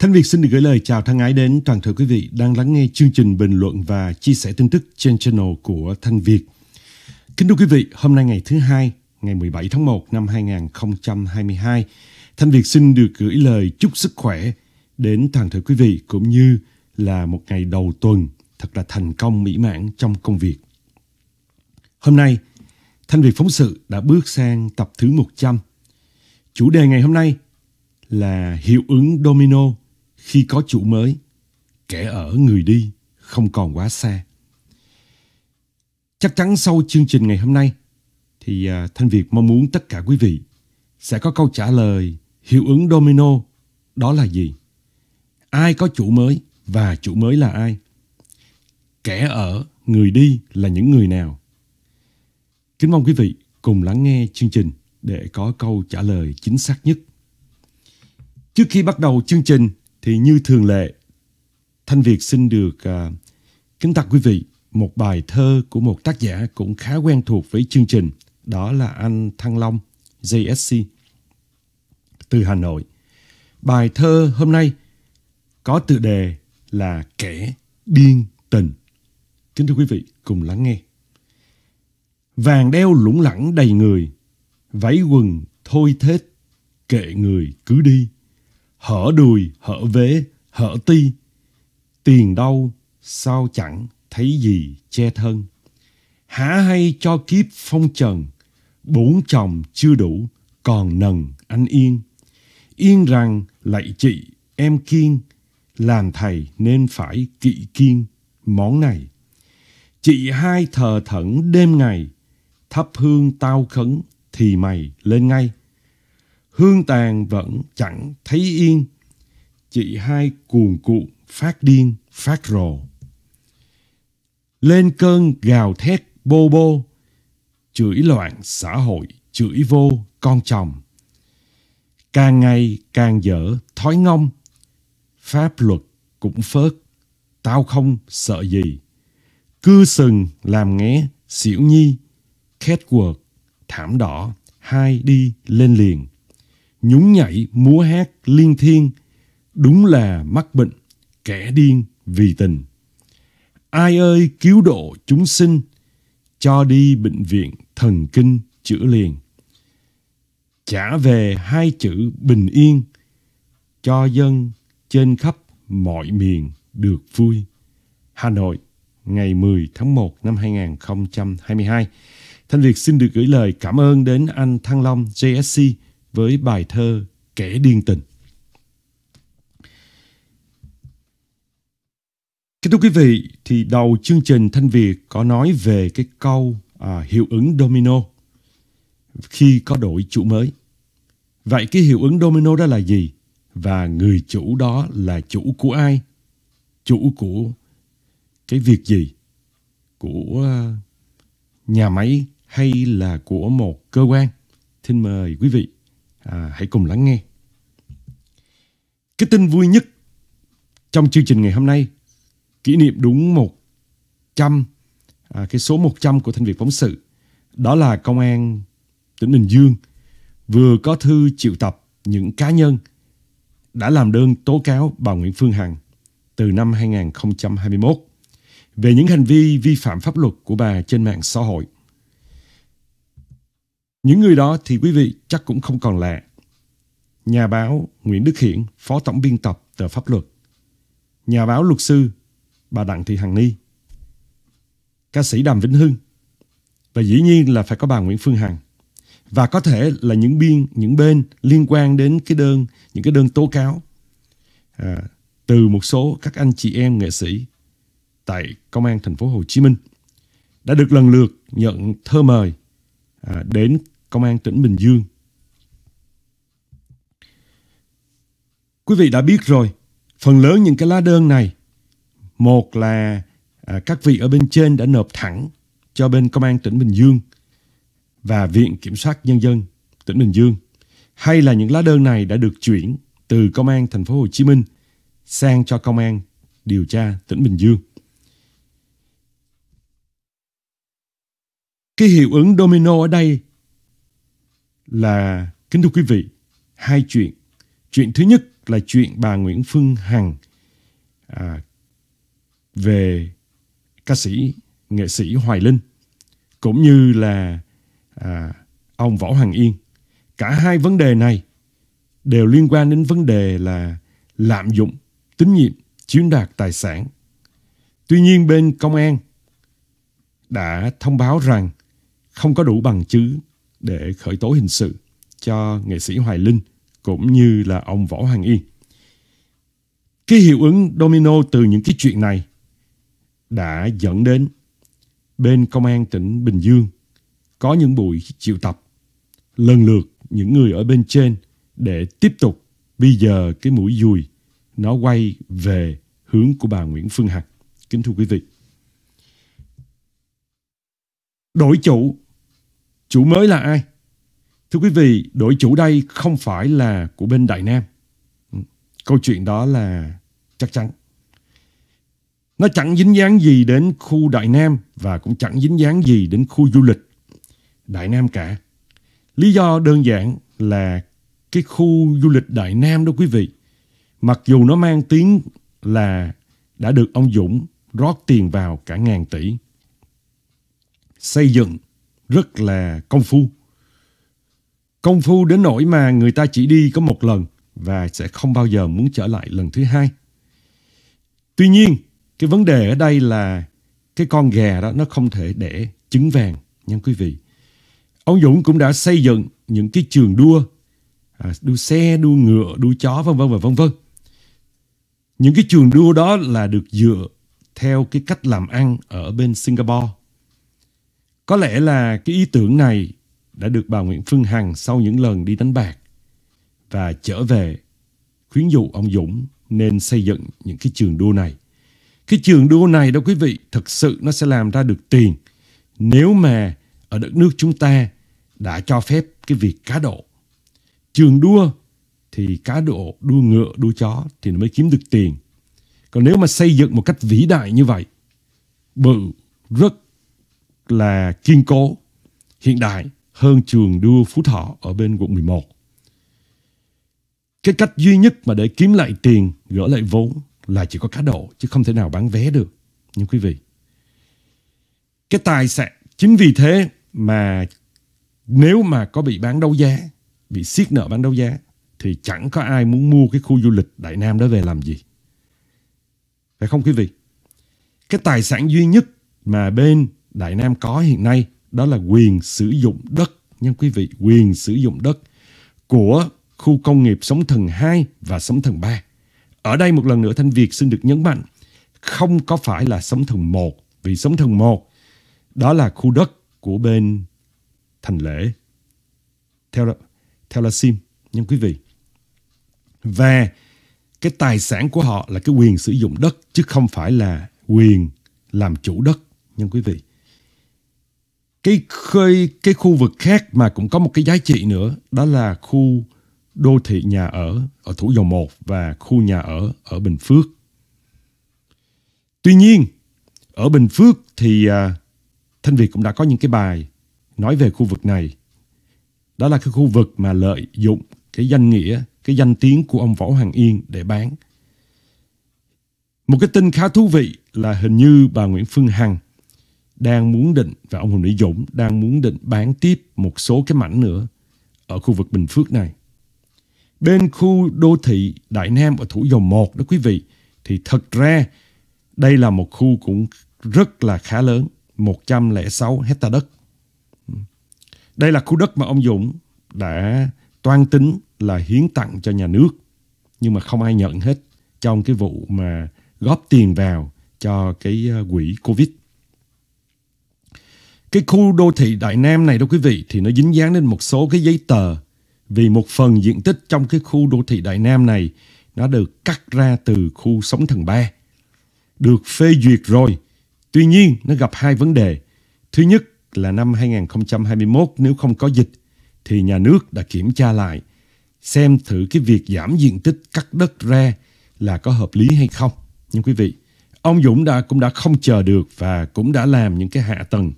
Thanh Việt xin được gửi lời chào thân ái đến toàn thể quý vị đang lắng nghe chương trình bình luận và chia sẻ tin tức trên channel của Thanh Việt. Kính thưa quý vị, hôm nay ngày thứ hai, ngày 17 tháng 1 năm 2022, Thanh Việt xin được gửi lời chúc sức khỏe đến toàn thể quý vị cũng như là một ngày đầu tuần thật là thành công mỹ mãn trong công việc. Hôm nay, Thanh Việt phóng sự đã bước sang tập thứ 100. Chủ đề ngày hôm nay là hiệu ứng domino khi có chủ mới, kẻ ở người đi không còn quá xa. Chắc chắn sau chương trình ngày hôm nay thì à, Thanh Việt mong muốn tất cả quý vị sẽ có câu trả lời hiệu ứng domino đó là gì? Ai có chủ mới và chủ mới là ai? Kẻ ở, người đi là những người nào? Kính mong quý vị cùng lắng nghe chương trình để có câu trả lời chính xác nhất. Trước khi bắt đầu chương trình, thì như thường lệ Thanh Việt xin được à, kính tặng quý vị một bài thơ của một tác giả cũng khá quen thuộc với chương trình, đó là anh Thăng Long, JSC, từ Hà Nội. Bài thơ hôm nay có tựa đề là Kẻ Điên Tình. Kính thưa quý vị, cùng lắng nghe. Vàng đeo lủng lẳng đầy người, váy quần thôi thết, kệ người cứ đi hở đùi, hở vế, hở ti. Tiền đâu, sao chẳng thấy gì che thân. Hả hay cho kiếp phong trần, bốn chồng chưa đủ, còn nần anh yên. Yên rằng lạy chị em kiên, làm thầy nên phải kỵ kiên món này. Chị hai thờ thẫn đêm ngày, thắp hương tao khấn thì mày lên ngay. Hương tàn vẫn chẳng thấy yên, chị hai cuồng cuộn phát điên, phát rồ. Lên cơn gào thét bô bô, chửi loạn xã hội, chửi vô con chồng. Càng ngày càng dở, thói ngông. Pháp luật cũng phớt, tao không sợ gì. Cư sừng làm nghé, xỉu nhi, khét quợt, thảm đỏ, hai đi lên liền nhún nhảy, múa hát, liên thiên. Đúng là mắc bệnh, kẻ điên vì tình. Ai ơi cứu độ chúng sinh, cho đi bệnh viện thần kinh chữa liền. Trả về hai chữ bình yên, cho dân trên khắp mọi miền được vui. Hà Nội, ngày 10 tháng 1 năm 2022. Thanh Việt xin được gửi lời cảm ơn đến anh Thăng Long JSC với bài thơ Kẻ điên tình. Kính thưa quý vị, thì đầu chương trình Thanh Việt có nói về cái câu à, hiệu ứng domino khi có đổi chủ mới. Vậy cái hiệu ứng domino đó là gì? Và người chủ đó là chủ của ai? Chủ của cái việc gì? Của à, nhà máy hay là của một cơ quan? Xin mời quý vị. À, hãy cùng lắng nghe. Cái tin vui nhất trong chương trình ngày hôm nay kỷ niệm đúng 100 à, cái số 100 của Thanh Việt phóng sự đó là công an tỉnh Bình Dương vừa có thư triệu tập những cá nhân đã làm đơn tố cáo bà Nguyễn Phương Hằng từ năm 2021 về những hành vi vi phạm pháp luật của bà trên mạng xã hội – những người đó thì quý vị chắc cũng không còn lạ. Nhà báo Nguyễn Đức Hiển, Phó Tổng Biên tập tờ Pháp luật. Nhà báo luật sư bà Đặng Thị Hằng Ni. Ca sĩ Đàm Vĩnh Hưng. Và dĩ nhiên là phải có bà Nguyễn Phương Hằng. Và có thể là những biên, những bên liên quan đến cái đơn, những cái đơn tố cáo à, từ một số các anh chị em nghệ sĩ tại Công an thành phố Hồ Chí Minh đã được lần lượt nhận thơ mời À, đến Công an tỉnh Bình Dương. Quý vị đã biết rồi, phần lớn những cái lá đơn này, một là à, các vị ở bên trên đã nộp thẳng cho bên Công an tỉnh Bình Dương và Viện Kiểm sát Nhân dân tỉnh Bình Dương, hay là những lá đơn này đã được chuyển từ Công an thành phố Hồ Chí Minh sang cho Công an điều tra tỉnh Bình Dương. Cái hiệu ứng domino ở đây là, kính thưa quý vị, hai chuyện. Chuyện thứ nhất là chuyện bà Nguyễn Phương Hằng à, về ca sĩ, nghệ sĩ Hoài Linh, cũng như là à, ông Võ Hoàng Yên. Cả hai vấn đề này đều liên quan đến vấn đề là lạm dụng, tín nhiệm, chiếm đoạt tài sản. Tuy nhiên bên công an đã thông báo rằng không có đủ bằng chứng để khởi tố hình sự cho nghệ sĩ Hoài Linh cũng như là ông Võ Hoàng Yên. Cái hiệu ứng domino từ những cái chuyện này đã dẫn đến bên công an tỉnh Bình Dương có những buổi triệu tập lần lượt những người ở bên trên để tiếp tục bây giờ cái mũi dùi nó quay về hướng của bà Nguyễn Phương Hằng. Kính thưa quý vị. Đổi chủ Chủ mới là ai? Thưa quý vị, đổi chủ đây không phải là của bên Đại Nam. Ừ, câu chuyện đó là chắc chắn. Nó chẳng dính dáng gì đến khu Đại Nam và cũng chẳng dính dáng gì đến khu du lịch Đại Nam cả. Lý do đơn giản là cái khu du lịch Đại Nam đó quý vị. Mặc dù nó mang tiếng là đã được ông Dũng rót tiền vào cả ngàn tỷ. Xây dựng rất là công phu. Công phu đến nỗi mà người ta chỉ đi có một lần và sẽ không bao giờ muốn trở lại lần thứ hai. Tuy nhiên, cái vấn đề ở đây là cái con gà đó nó không thể để trứng vàng nha quý vị. Ông Dũng cũng đã xây dựng những cái trường đua, à, đua xe, đua ngựa, đua chó vân vân và vân vân. Những cái trường đua đó là được dựa theo cái cách làm ăn ở bên Singapore có lẽ là cái ý tưởng này đã được bà Nguyễn Phương Hằng sau những lần đi đánh bạc và trở về khuyến dụ ông Dũng nên xây dựng những cái trường đua này. Cái trường đua này đó quý vị, thật sự nó sẽ làm ra được tiền nếu mà ở đất nước chúng ta đã cho phép cái việc cá độ. Trường đua thì cá độ, đua ngựa, đua chó thì nó mới kiếm được tiền. Còn nếu mà xây dựng một cách vĩ đại như vậy, bự, rất là kiên cố, hiện đại hơn trường đua Phú Thọ ở bên quận 11. Cái cách duy nhất mà để kiếm lại tiền, gỡ lại vốn là chỉ có cá độ chứ không thể nào bán vé được. Nhưng quý vị, cái tài sản chính vì thế mà nếu mà có bị bán đấu giá, bị siết nợ bán đấu giá thì chẳng có ai muốn mua cái khu du lịch Đại Nam đó về làm gì. Phải không quý vị? Cái tài sản duy nhất mà bên Đại Nam có hiện nay đó là quyền sử dụng đất nha quý vị, quyền sử dụng đất của khu công nghiệp Sống Thần 2 và Sống Thần 3. Ở đây một lần nữa Thanh Việt xin được nhấn mạnh không có phải là Sống Thần 1 vì Sống Thần 1 đó là khu đất của bên Thành Lễ theo theo là sim nha quý vị. Và cái tài sản của họ là cái quyền sử dụng đất chứ không phải là quyền làm chủ đất nha quý vị cái khơi cái khu vực khác mà cũng có một cái giá trị nữa đó là khu đô thị nhà ở ở Thủ Dầu Một và khu nhà ở ở Bình Phước. Tuy nhiên, ở Bình Phước thì à, Thanh Việt cũng đã có những cái bài nói về khu vực này. Đó là cái khu vực mà lợi dụng cái danh nghĩa, cái danh tiếng của ông Võ Hoàng Yên để bán. Một cái tin khá thú vị là hình như bà Nguyễn Phương Hằng đang muốn định và ông Huỳnh Mỹ Dũng đang muốn định bán tiếp một số cái mảnh nữa ở khu vực Bình Phước này. Bên khu đô thị Đại Nam ở Thủ Dầu Một đó quý vị, thì thật ra đây là một khu cũng rất là khá lớn, 106 hecta đất. Đây là khu đất mà ông Dũng đã toan tính là hiến tặng cho nhà nước, nhưng mà không ai nhận hết trong cái vụ mà góp tiền vào cho cái ờ, quỹ Covid. Cái khu đô thị Đại Nam này đó quý vị thì nó dính dáng đến một số cái giấy tờ vì một phần diện tích trong cái khu đô thị Đại Nam này nó được cắt ra từ khu sống thần ba. Được phê duyệt rồi. Tuy nhiên nó gặp hai vấn đề. Thứ nhất là năm 2021 nếu không có dịch thì nhà nước đã kiểm tra lại xem thử cái việc giảm diện tích cắt đất ra là có hợp lý hay không. Nhưng quý vị, ông Dũng đã cũng đã không chờ được và cũng đã làm những cái hạ tầng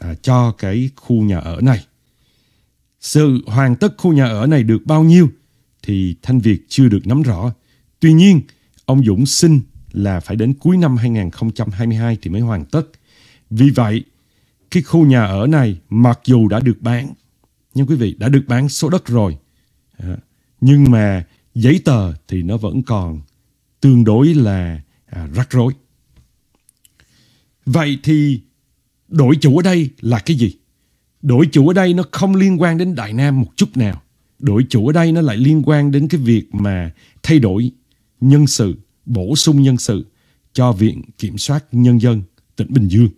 À, cho cái khu nhà ở này. Sự hoàn tất khu nhà ở này được bao nhiêu thì Thanh Việt chưa được nắm rõ. Tuy nhiên, ông Dũng xin là phải đến cuối năm 2022 thì mới hoàn tất. Vì vậy, cái khu nhà ở này mặc dù đã được bán, nhưng quý vị đã được bán số đất rồi. À, nhưng mà giấy tờ thì nó vẫn còn tương đối là à, rắc rối. Vậy thì đổi chủ ở đây là cái gì? Đổi chủ ở đây nó không liên quan đến Đại Nam một chút nào. Đổi chủ ở đây nó lại liên quan đến cái việc mà thay đổi nhân sự, bổ sung nhân sự cho Viện Kiểm soát Nhân dân tỉnh Bình Dương.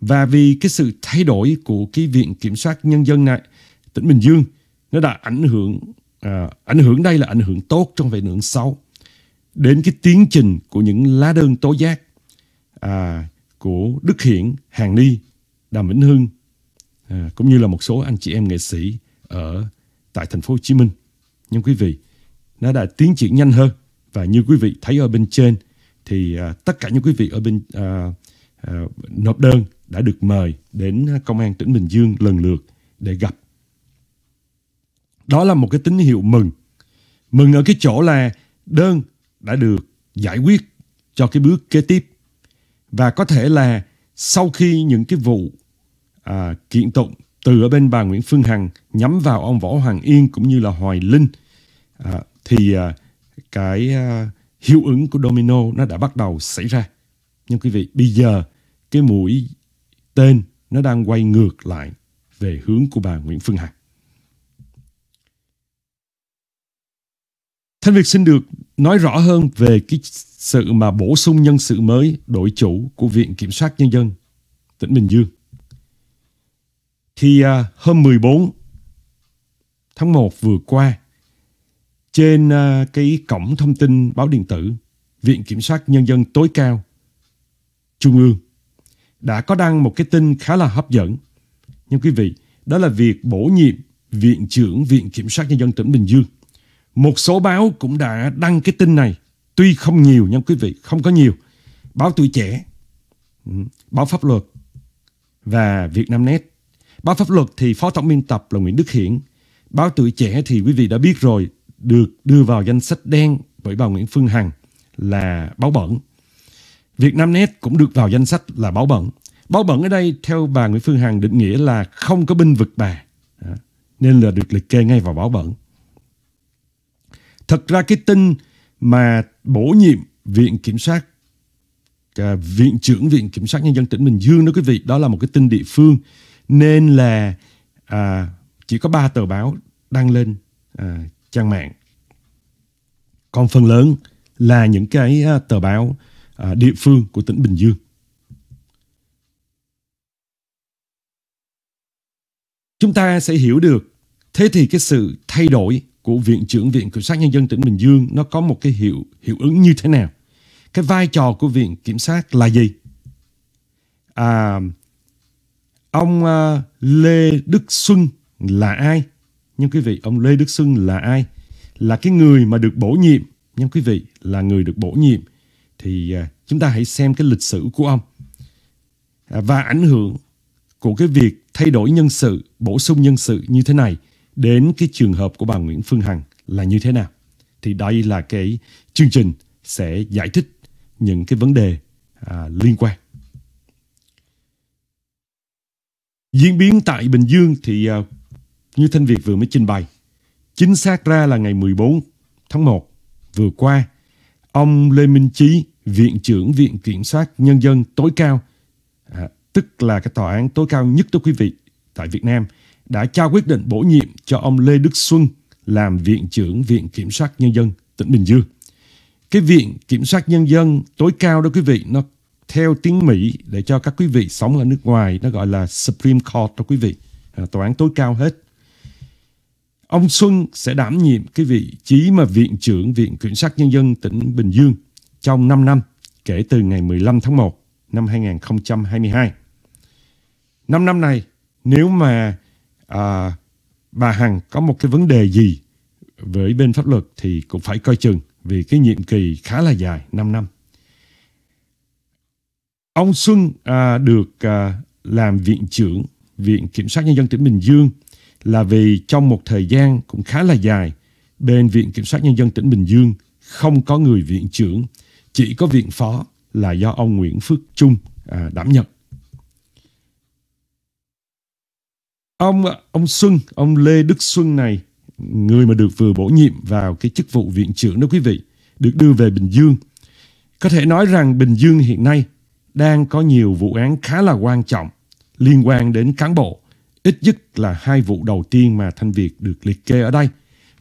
Và vì cái sự thay đổi của cái Viện Kiểm soát Nhân dân này, tỉnh Bình Dương, nó đã ảnh hưởng, à, ảnh hưởng đây là ảnh hưởng tốt trong về ảnh hưởng xấu đến cái tiến trình của những lá đơn tố giác. À, của Đức Hiển, Hàng Ni, Đàm Vĩnh Hưng à, cũng như là một số anh chị em nghệ sĩ ở tại thành phố Hồ Chí Minh. Nhưng quý vị, nó đã tiến triển nhanh hơn và như quý vị thấy ở bên trên thì à, tất cả những quý vị ở bên à, à, nộp đơn đã được mời đến công an tỉnh Bình Dương lần lượt để gặp. Đó là một cái tín hiệu mừng. Mừng ở cái chỗ là đơn đã được giải quyết cho cái bước kế tiếp và có thể là sau khi những cái vụ à, kiện tụng từ ở bên bà Nguyễn Phương Hằng nhắm vào ông Võ Hoàng Yên cũng như là Hoài Linh à, thì à, cái à, hiệu ứng của domino nó đã bắt đầu xảy ra. Nhưng quý vị, bây giờ cái mũi tên nó đang quay ngược lại về hướng của bà Nguyễn Phương Hằng. Thanh Việt xin được nói rõ hơn về cái sự mà bổ sung nhân sự mới đổi chủ của Viện Kiểm sát Nhân dân tỉnh Bình Dương. Thì à, hôm 14 tháng 1 vừa qua, trên à, cái cổng thông tin báo điện tử Viện Kiểm sát Nhân dân tối cao Trung ương đã có đăng một cái tin khá là hấp dẫn. Nhưng quý vị, đó là việc bổ nhiệm Viện trưởng Viện Kiểm sát Nhân dân tỉnh Bình Dương – một số báo cũng đã đăng cái tin này. Tuy không nhiều nha quý vị, không có nhiều. Báo Tuổi Trẻ, ừ, Báo Pháp Luật và Việt Nam Net. Báo Pháp Luật thì Phó Tổng biên tập là Nguyễn Đức Hiển. Báo Tuổi Trẻ thì quý vị đã biết rồi, được đưa vào danh sách đen bởi bà Nguyễn Phương Hằng là báo bẩn. Việt Nam Net cũng được vào danh sách là báo bẩn. Báo bẩn ở đây theo bà Nguyễn Phương Hằng định nghĩa là không có binh vực bà. Nên là được liệt kê ngay vào báo bẩn. Thật ra cái tin mà bổ nhiệm Viện Kiểm sát à, Viện trưởng Viện Kiểm sát Nhân dân tỉnh Bình Dương đó quý vị, đó là một cái tin địa phương. Nên là à, chỉ có ba tờ báo đăng lên à, trang mạng. Còn phần lớn là những cái à, tờ báo à, địa phương của tỉnh Bình Dương. Chúng ta sẽ hiểu được thế thì cái sự thay đổi của Viện trưởng Viện Kiểm sát Nhân dân tỉnh Bình Dương nó có một cái hiệu hiệu ứng như thế nào? Cái vai trò của Viện Kiểm sát là gì? À, ông uh, Lê Đức Xuân là ai? Nhưng quý vị, ông Lê Đức Xuân là ai? Là cái người mà được bổ nhiệm. Nhưng quý vị, là người được bổ nhiệm. Thì uh, chúng ta hãy xem cái lịch sử của ông. À, và ảnh hưởng của cái việc thay đổi nhân sự, bổ sung nhân sự như thế này – đến cái trường hợp của bà Nguyễn Phương Hằng là như thế nào. Thì đây là cái chương trình sẽ giải thích những cái vấn đề à, liên quan. Diễn biến tại Bình Dương thì à, như Thanh Việt vừa mới trình bày, chính xác ra là ngày 14 tháng 1 vừa qua, ông Lê Minh Chí, Viện trưởng Viện Kiểm soát Nhân dân tối cao, à, tức là cái tòa án tối cao nhất đó quý vị tại Việt Nam – đã trao quyết định bổ nhiệm cho ông Lê Đức Xuân làm Viện trưởng Viện Kiểm sát Nhân dân tỉnh Bình Dương. Cái Viện Kiểm sát Nhân dân tối cao đó quý vị, nó theo tiếng Mỹ để cho các quý vị sống ở nước ngoài, nó gọi là Supreme Court đó quý vị, à, tòa án tối cao hết. Ông Xuân sẽ đảm nhiệm cái vị trí mà Viện trưởng Viện Kiểm sát Nhân dân tỉnh Bình Dương trong 5 năm kể từ ngày 15 tháng 1 năm 2022. 5 năm này, nếu mà à, bà Hằng có một cái vấn đề gì với bên pháp luật thì cũng phải coi chừng vì cái nhiệm kỳ khá là dài 5 năm. Ông Xuân à, được à, làm viện trưởng Viện Kiểm sát Nhân dân tỉnh Bình Dương là vì trong một thời gian cũng khá là dài, bên Viện Kiểm sát Nhân dân tỉnh Bình Dương không có người viện trưởng, chỉ có viện phó là do ông Nguyễn Phước Trung à, đảm nhận. ông ông Xuân ông Lê Đức Xuân này người mà được vừa bổ nhiệm vào cái chức vụ viện trưởng đó quý vị được đưa về Bình Dương có thể nói rằng Bình Dương hiện nay đang có nhiều vụ án khá là quan trọng liên quan đến cán bộ ít nhất là hai vụ đầu tiên mà Thanh Việt được liệt kê ở đây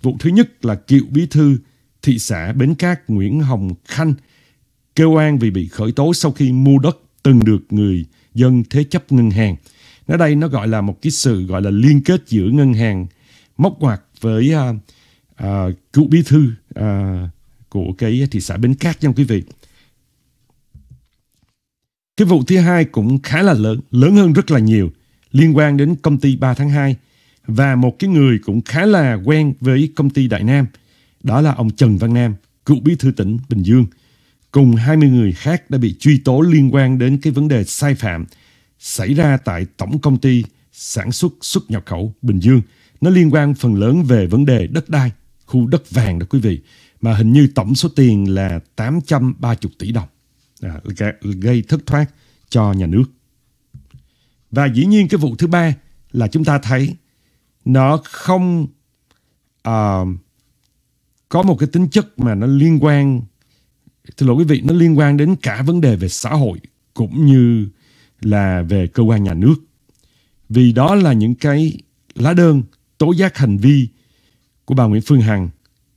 vụ thứ nhất là cựu bí thư thị xã Bến Cát Nguyễn Hồng Khanh kêu an vì bị khởi tố sau khi mua đất từng được người dân thế chấp ngân hàng ở đây nó gọi là một cái sự gọi là liên kết giữa ngân hàng móc ngoặt với uh, uh, cựu bí thư uh, của cái thị xã Bến Cát nha quý vị. Cái vụ thứ hai cũng khá là lớn, lớn hơn rất là nhiều, liên quan đến công ty 3 tháng 2 và một cái người cũng khá là quen với công ty Đại Nam, đó là ông Trần Văn Nam, cựu bí thư tỉnh Bình Dương, cùng 20 người khác đã bị truy tố liên quan đến cái vấn đề sai phạm xảy ra tại Tổng Công ty Sản xuất xuất nhập khẩu Bình Dương. Nó liên quan phần lớn về vấn đề đất đai, khu đất vàng đó quý vị. Mà hình như tổng số tiền là 830 tỷ đồng à, gây thất thoát cho nhà nước. Và dĩ nhiên cái vụ thứ ba là chúng ta thấy nó không uh, có một cái tính chất mà nó liên quan, thưa lỗi quý vị, nó liên quan đến cả vấn đề về xã hội cũng như là về cơ quan nhà nước. Vì đó là những cái lá đơn tố giác hành vi của bà Nguyễn Phương Hằng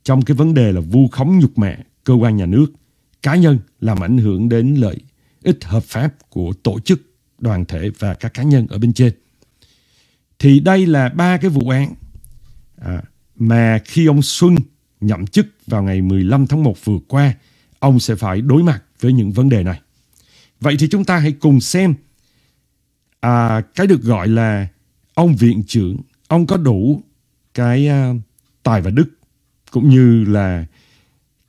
trong cái vấn đề là vu khống nhục mạ cơ quan nhà nước, cá nhân làm ảnh hưởng đến lợi ích hợp pháp của tổ chức, đoàn thể và các cá nhân ở bên trên. Thì đây là ba cái vụ án à, mà khi ông Xuân nhậm chức vào ngày 15 tháng 1 vừa qua, ông sẽ phải đối mặt với những vấn đề này. Vậy thì chúng ta hãy cùng xem à, cái được gọi là ông viện trưởng ông có đủ cái à, tài và đức cũng như là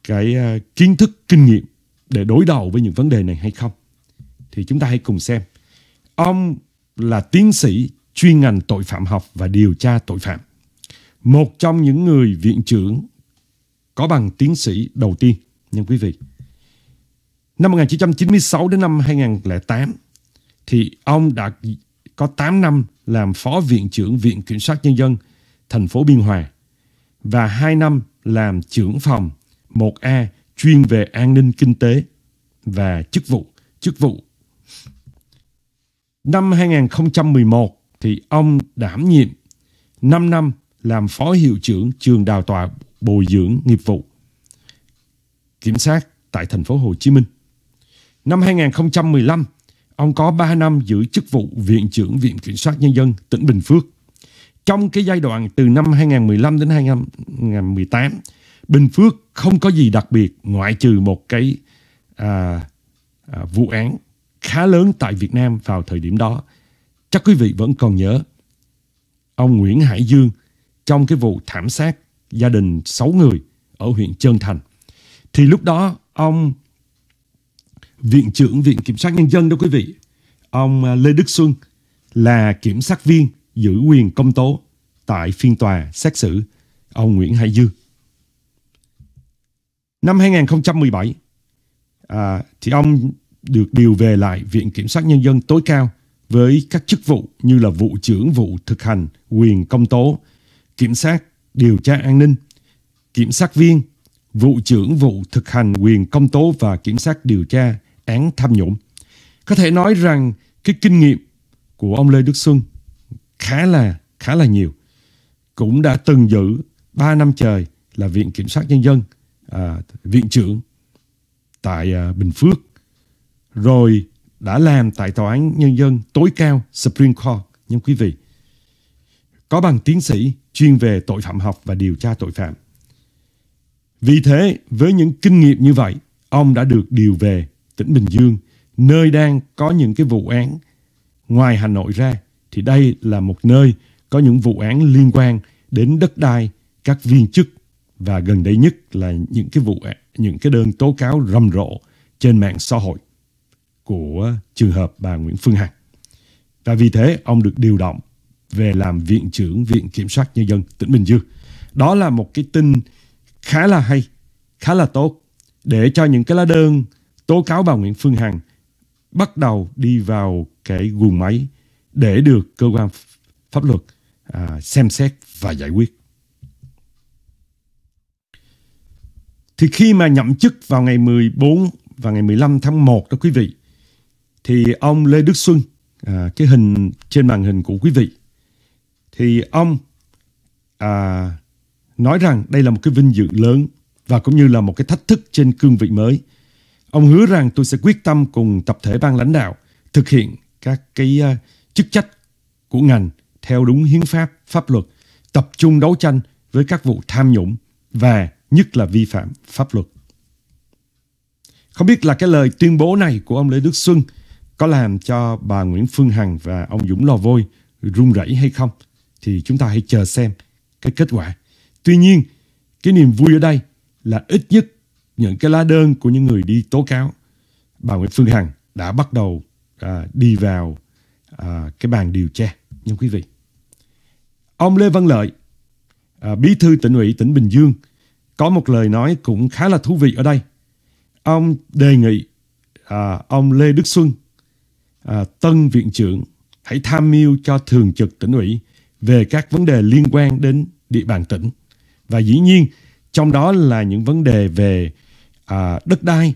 cái à, kiến thức kinh nghiệm để đối đầu với những vấn đề này hay không thì chúng ta hãy cùng xem ông là tiến sĩ chuyên ngành tội phạm học và điều tra tội phạm một trong những người viện trưởng có bằng tiến sĩ đầu tiên nha quý vị. Năm 1996 đến năm 2008, thì ông đã có 8 năm làm Phó Viện trưởng Viện Kiểm sát Nhân dân thành phố Biên Hòa và 2 năm làm trưởng phòng 1A chuyên về an ninh kinh tế và chức vụ, chức vụ. Năm 2011 thì ông đảm nhiệm 5 năm làm phó hiệu trưởng trường đào tạo bồi dưỡng nghiệp vụ kiểm sát tại thành phố Hồ Chí Minh. Năm 2015 Ông có 3 năm giữ chức vụ Viện trưởng Viện Kiểm sát Nhân dân tỉnh Bình Phước. Trong cái giai đoạn từ năm 2015 đến 2018, Bình Phước không có gì đặc biệt ngoại trừ một cái à, à, vụ án khá lớn tại Việt Nam vào thời điểm đó. Chắc quý vị vẫn còn nhớ ông Nguyễn Hải Dương trong cái vụ thảm sát gia đình 6 người ở huyện Trơn Thành. Thì lúc đó ông Viện trưởng Viện Kiểm sát Nhân dân đó quý vị. Ông à, Lê Đức Xuân là kiểm sát viên giữ quyền công tố tại phiên tòa xét xử ông Nguyễn Hải Dương. Năm 2017, à, thì ông được điều về lại Viện Kiểm sát Nhân dân tối cao với các chức vụ như là vụ trưởng vụ thực hành quyền công tố, kiểm sát điều tra an ninh, kiểm sát viên, vụ trưởng vụ thực hành quyền công tố và kiểm sát điều tra án tham nhũng. Có thể nói rằng cái kinh nghiệm của ông Lê Đức Xuân khá là khá là nhiều. Cũng đã từng giữ 3 năm trời là Viện Kiểm sát Nhân dân, à, Viện trưởng tại à, Bình Phước. Rồi đã làm tại Tòa án Nhân dân tối cao Supreme Court, nhưng quý vị. Có bằng tiến sĩ chuyên về tội phạm học và điều tra tội phạm. Vì thế, với những kinh nghiệm như vậy, ông đã được điều về tỉnh Bình Dương, nơi đang có những cái vụ án ngoài Hà Nội ra, thì đây là một nơi có những vụ án liên quan đến đất đai, các viên chức và gần đây nhất là những cái vụ những cái đơn tố cáo rầm rộ trên mạng xã hội của trường hợp bà Nguyễn Phương Hằng. Và vì thế ông được điều động về làm viện trưởng Viện Kiểm soát Nhân dân tỉnh Bình Dương. Đó là một cái tin khá là hay, khá là tốt để cho những cái lá đơn tố cáo bà Nguyễn Phương Hằng bắt đầu đi vào cái guồng máy để được cơ quan pháp luật à, xem xét và giải quyết. Thì khi mà nhậm chức vào ngày 14 và ngày 15 tháng 1 đó quý vị, thì ông Lê Đức Xuân, à, cái hình trên màn hình của quý vị, thì ông à, nói rằng đây là một cái vinh dự lớn và cũng như là một cái thách thức trên cương vị mới – Ông hứa rằng tôi sẽ quyết tâm cùng tập thể ban lãnh đạo thực hiện các cái ờ, chức trách của ngành theo đúng hiến pháp, pháp luật, tập trung đấu tranh với các vụ tham nhũng và nhất là vi phạm pháp luật. Không biết là cái lời tuyên bố này của ông Lê Đức Xuân có làm cho bà Nguyễn Phương Hằng và ông Dũng Lò Vôi run rẩy hay không thì chúng ta hãy chờ xem cái kết quả. Tuy nhiên, cái niềm vui ở đây là ít nhất những cái lá đơn của những người đi tố cáo bà Nguyễn Phương Hằng đã bắt đầu à, đi vào à, cái bàn điều tra nha quý vị. Ông Lê Văn Lợi, à, bí thư tỉnh ủy tỉnh Bình Dương, có một lời nói cũng khá là thú vị ở đây. Ông đề nghị à, ông Lê Đức Xuân, à, tân viện trưởng, hãy tham mưu cho thường trực tỉnh ủy về các vấn đề liên quan đến địa bàn tỉnh. Và dĩ nhiên, trong đó là những vấn đề về à, đất đai,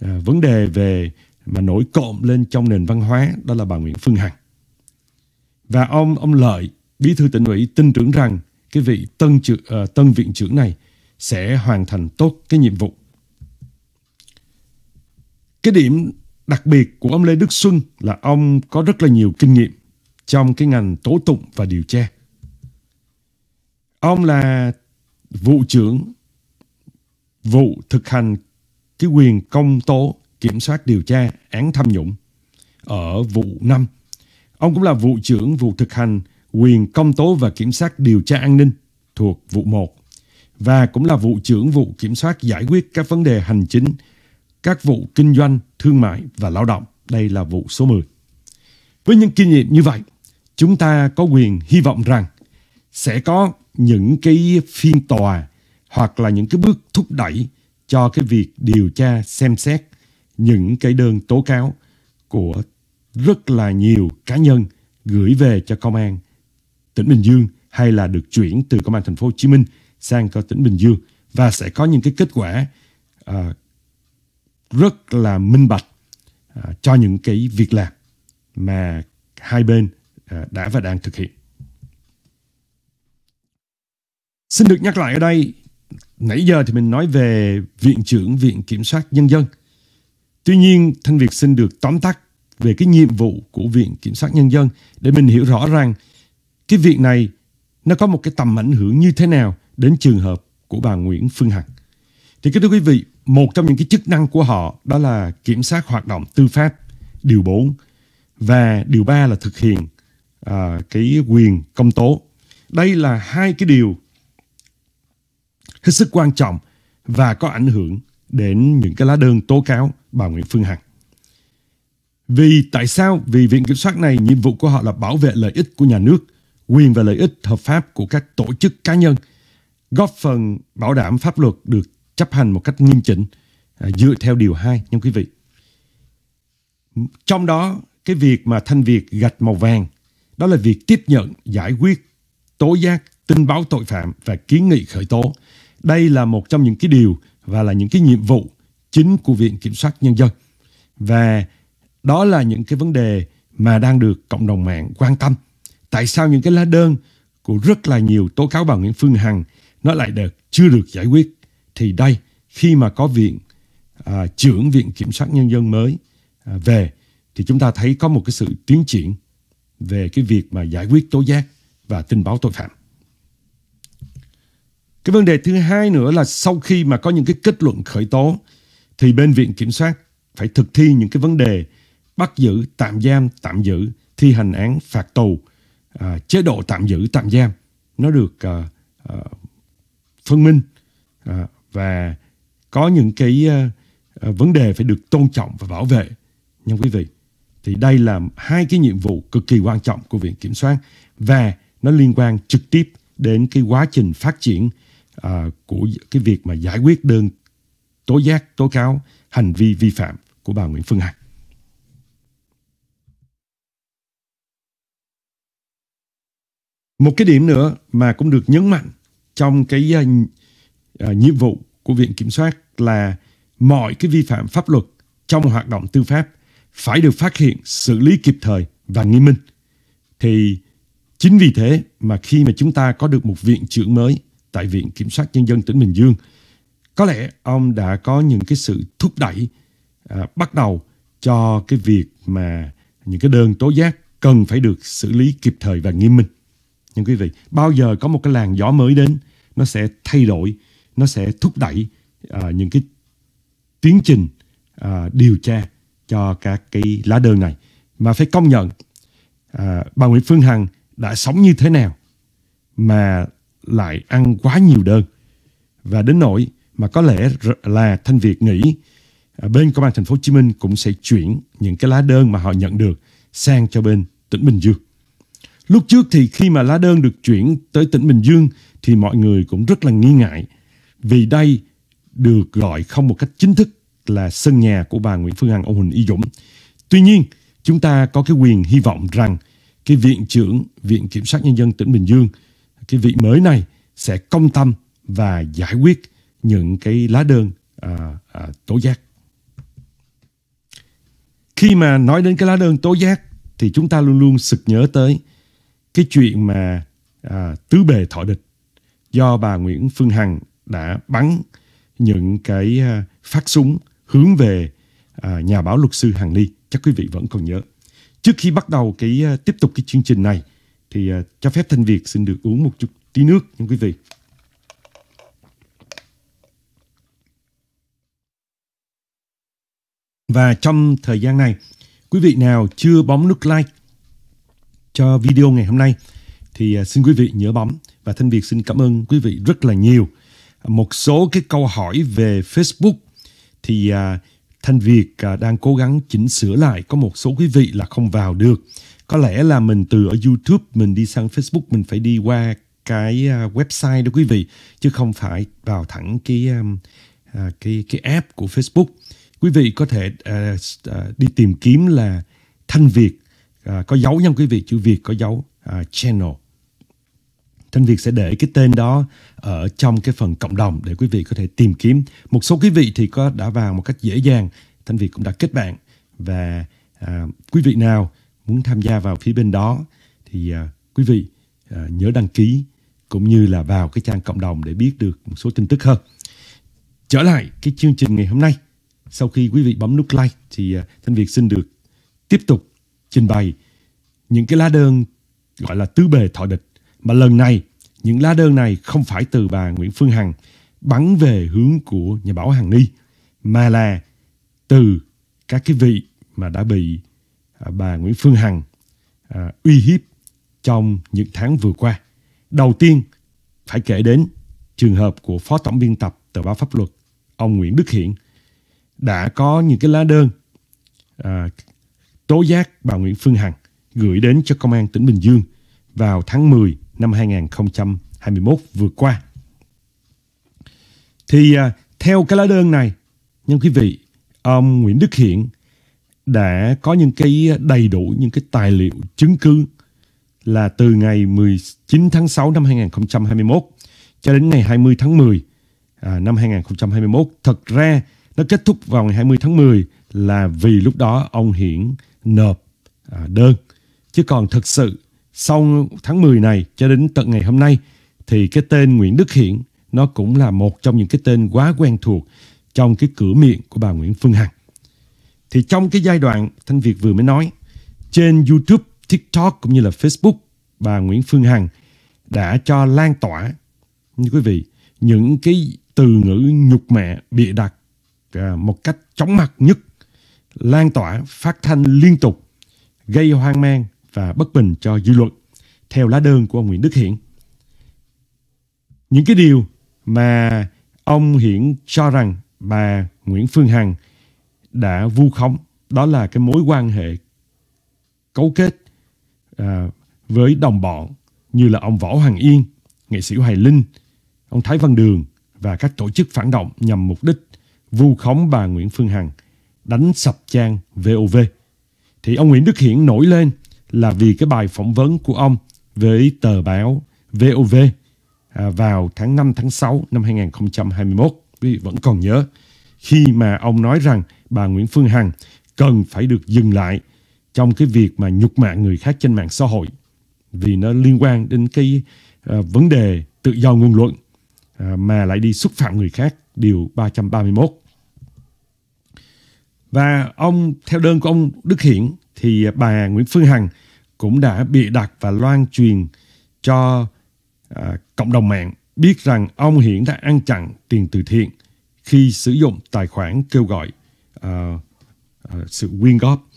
à, vấn đề về mà nổi cộm lên trong nền văn hóa đó là bà Nguyễn Phương Hằng. Và ông ông Lợi, bí thư tỉnh ủy tin tưởng rằng cái vị tân trưởng, à, tân viện trưởng này sẽ hoàn thành tốt cái nhiệm vụ. Cái điểm đặc biệt của ông Lê Đức Xuân là ông có rất là nhiều kinh nghiệm trong cái ngành tố tụng và điều tra. Ông là vụ trưởng vụ thực hành cái quyền công tố, kiểm soát điều tra, án tham nhũng ở vụ 5. Ông cũng là vụ trưởng vụ thực hành quyền công tố và kiểm soát điều tra an ninh thuộc vụ 1 và cũng là vụ trưởng vụ kiểm soát giải quyết các vấn đề hành chính, các vụ kinh doanh, thương mại và lao động. Đây là vụ số 10. Với những kinh nghiệm như vậy, chúng ta có quyền hy vọng rằng sẽ có những cái phiên tòa hoặc là những cái bước thúc đẩy cho cái việc điều tra xem xét những cái đơn tố cáo của rất là nhiều cá nhân gửi về cho công an tỉnh Bình Dương hay là được chuyển từ công an thành phố Hồ Chí Minh sang cho tỉnh Bình Dương và sẽ có những cái kết quả à, rất là minh bạch à, cho những cái việc làm mà hai bên à, đã và đang thực hiện. Xin được nhắc lại ở đây Nãy giờ thì mình nói về Viện trưởng Viện Kiểm sát Nhân dân. Tuy nhiên, Thanh Việt xin được tóm tắt về cái nhiệm vụ của Viện Kiểm sát Nhân dân để mình hiểu rõ rằng cái việc này nó có một cái tầm ảnh hưởng như thế nào đến trường hợp của bà Nguyễn Phương Hằng. Thì kính thưa quý vị, một trong những cái chức năng của họ đó là kiểm soát hoạt động tư pháp, điều 4 và điều 3 là thực hiện à, cái quyền công tố. Đây là hai cái điều hết sức quan trọng và có ảnh hưởng đến những cái lá đơn tố cáo bà Nguyễn Phương Hằng. Vì tại sao? Vì Viện Kiểm soát này nhiệm vụ của họ là bảo vệ lợi ích của nhà nước, quyền và lợi ích hợp pháp của các tổ chức cá nhân, góp phần bảo đảm pháp luật được chấp hành một cách nghiêm chỉnh à, dựa theo điều 2 nha quý vị. Trong đó, cái việc mà Thanh Việt gạch màu vàng đó là việc tiếp nhận, giải quyết, tố giác, tin báo tội phạm và kiến nghị khởi tố đây là một trong những cái điều và là những cái nhiệm vụ chính của Viện Kiểm soát Nhân dân. Và đó là những cái vấn đề mà đang được cộng đồng mạng quan tâm. Tại sao những cái lá đơn của rất là nhiều tố cáo bà Nguyễn Phương Hằng nó lại được chưa được giải quyết? Thì đây, khi mà có viện à, trưởng Viện Kiểm soát Nhân dân mới à, về thì chúng ta thấy có một cái sự tiến triển về cái việc mà giải quyết tố giác và tin báo tội phạm. Cái vấn đề thứ hai nữa là sau khi mà có những cái kết luận khởi tố thì bên viện kiểm soát phải thực thi những cái vấn đề bắt giữ, tạm giam, tạm giữ, thi hành án, phạt tù, à, chế độ tạm giữ, tạm giam. Nó được à, à, phân minh à, và có những cái à, à, vấn đề phải được tôn trọng và bảo vệ. Nhưng quý vị, thì đây là hai cái nhiệm vụ cực kỳ quan trọng của Viện Kiểm soát và nó liên quan trực tiếp đến cái quá trình phát triển à, của cái việc mà giải quyết đơn tố giác, tố cáo hành vi vi phạm của bà Nguyễn Phương Hằng. Một cái điểm nữa mà cũng được nhấn mạnh trong cái à, à, nhiệm vụ của Viện Kiểm soát là mọi cái vi phạm pháp luật trong hoạt động tư pháp phải được phát hiện, xử lý kịp thời và nghiêm minh. Thì chính vì thế mà khi mà chúng ta có được một viện trưởng mới tại Viện Kiểm sát Nhân dân tỉnh Bình Dương. Có lẽ ông đã có những cái sự thúc đẩy à, bắt đầu cho cái việc mà những cái đơn tố giác cần phải được xử lý kịp thời và nghiêm minh. Nhưng quý vị, bao giờ có một cái làn gió mới đến, nó sẽ thay đổi, nó sẽ thúc đẩy à, những cái tiến trình à, điều tra cho các cái lá đơn này. Mà phải công nhận à, bà Nguyễn Phương Hằng đã sống như thế nào mà lại ăn quá nhiều đơn. Và đến nỗi mà có lẽ là Thanh Việt nghĩ à, bên công an thành phố Hồ Chí Minh cũng sẽ chuyển những cái lá đơn mà họ nhận được sang cho bên tỉnh Bình Dương. Lúc trước thì khi mà lá đơn được chuyển tới tỉnh Bình Dương thì mọi người cũng rất là nghi ngại vì đây được gọi không một cách chính thức là sân nhà của bà Nguyễn Phương Hằng, ông Huỳnh Y Dũng. Tuy nhiên, chúng ta có cái quyền hy vọng rằng cái viện trưởng Viện Kiểm sát Nhân dân tỉnh Bình Dương – cái vị mới này sẽ công tâm và giải quyết những cái lá đơn à, à, tố giác. Khi mà nói đến cái lá đơn tố giác thì chúng ta luôn luôn sực nhớ tới cái chuyện mà à, tứ bề thọ địch do bà Nguyễn Phương Hằng đã bắn những cái à, phát súng hướng về à, nhà báo luật sư Hằng Ni. Chắc quý vị vẫn còn nhớ. Trước khi bắt đầu cái à, tiếp tục cái chương trình này thì uh, cho phép Thanh Việt xin được uống một chút tí nước nha quý vị. Và trong thời gian này, quý vị nào chưa bấm nút like cho video ngày hôm nay thì uh, xin quý vị nhớ bấm và Thanh Việt xin cảm ơn quý vị rất là nhiều. Một số cái câu hỏi về Facebook thì uh, Thanh Việt uh, đang cố gắng chỉnh sửa lại có một số quý vị là không vào được có lẽ là mình từ ở YouTube mình đi sang Facebook mình phải đi qua cái à, website đó quý vị chứ không phải vào thẳng cái um, à, cái cái app của Facebook quý vị có thể uh, đi tìm kiếm là thanh Việt uh, có dấu nha quý vị chữ Việt có dấu uh, channel Thanh Việt sẽ để cái tên đó ở trong cái phần cộng đồng để quý vị có thể tìm kiếm. Một số quý vị thì có đã vào một cách dễ dàng. Thanh Việt cũng đã kết bạn và à, quý vị nào muốn tham gia vào phía bên đó thì à, quý vị à, nhớ đăng ký cũng như là vào cái trang cộng đồng để biết được một số tin tức hơn. Trở lại cái chương trình ngày hôm nay, sau khi quý vị bấm nút like thì à, Thanh Việt xin được tiếp tục trình bày những cái lá đơn gọi là tứ bề thọ địch mà lần này những lá đơn này không phải từ bà Nguyễn Phương Hằng bắn về hướng của nhà báo Hằng Ni mà là từ các cái vị mà đã bị À, bà Nguyễn Phương Hằng à, uy hiếp trong những tháng vừa qua. Đầu tiên phải kể đến trường hợp của Phó Tổng biên tập tờ báo pháp luật, ông Nguyễn Đức Hiển đã có những cái lá đơn à, tố giác bà Nguyễn Phương Hằng gửi đến cho Công an tỉnh Bình Dương vào tháng 10 năm 2021 vừa qua. Thì à, theo cái lá đơn này, nhân quý vị, ông Nguyễn Đức Hiển đã có những cái đầy đủ những cái tài liệu chứng cứ là từ ngày 19 tháng 6 năm 2021 cho đến ngày 20 tháng 10 à, năm 2021. Thật ra nó kết thúc vào ngày 20 tháng 10 là vì lúc đó ông Hiển nộp à, đơn. Chứ còn thực sự sau tháng 10 này cho đến tận ngày hôm nay thì cái tên Nguyễn Đức Hiển nó cũng là một trong những cái tên quá quen thuộc trong cái cửa miệng của bà Nguyễn Phương Hằng. Thì trong cái giai đoạn Thanh Việt vừa mới nói, trên YouTube, TikTok cũng như là Facebook, bà Nguyễn Phương Hằng đã cho lan tỏa như quý vị những cái từ ngữ nhục mẹ bịa đặt à, một cách chóng mặt nhất lan tỏa phát thanh liên tục gây hoang mang và bất bình cho dư luận theo lá đơn của ông Nguyễn Đức Hiển những cái điều mà ông Hiển cho rằng bà Nguyễn Phương Hằng đã vu khống đó là cái mối quan hệ cấu kết à, với đồng bọn như là ông Võ Hoàng Yên, nghệ sĩ Hoài Linh, ông Thái Văn Đường và các tổ chức phản động nhằm mục đích vu khống bà Nguyễn Phương Hằng, đánh sập trang VOV. Thì ông Nguyễn Đức Hiển nổi lên là vì cái bài phỏng vấn của ông với tờ báo VOV à, vào tháng 5 tháng 6 năm 2021. Quý vị vẫn còn nhớ khi mà ông nói rằng bà Nguyễn Phương Hằng cần phải được dừng lại trong cái việc mà nhục mạ người khác trên mạng xã hội vì nó liên quan đến cái ờ, vấn đề tự do ngôn luận ờ, mà lại đi xúc phạm người khác điều 331. Và ông theo đơn của ông Đức Hiển thì bà Nguyễn Phương Hằng cũng đã bị đặt và loan truyền cho à, cộng đồng mạng biết rằng ông Hiển đã ăn chặn tiền từ thiện khi sử dụng tài khoản kêu gọi uh, uh, sự quyên góp.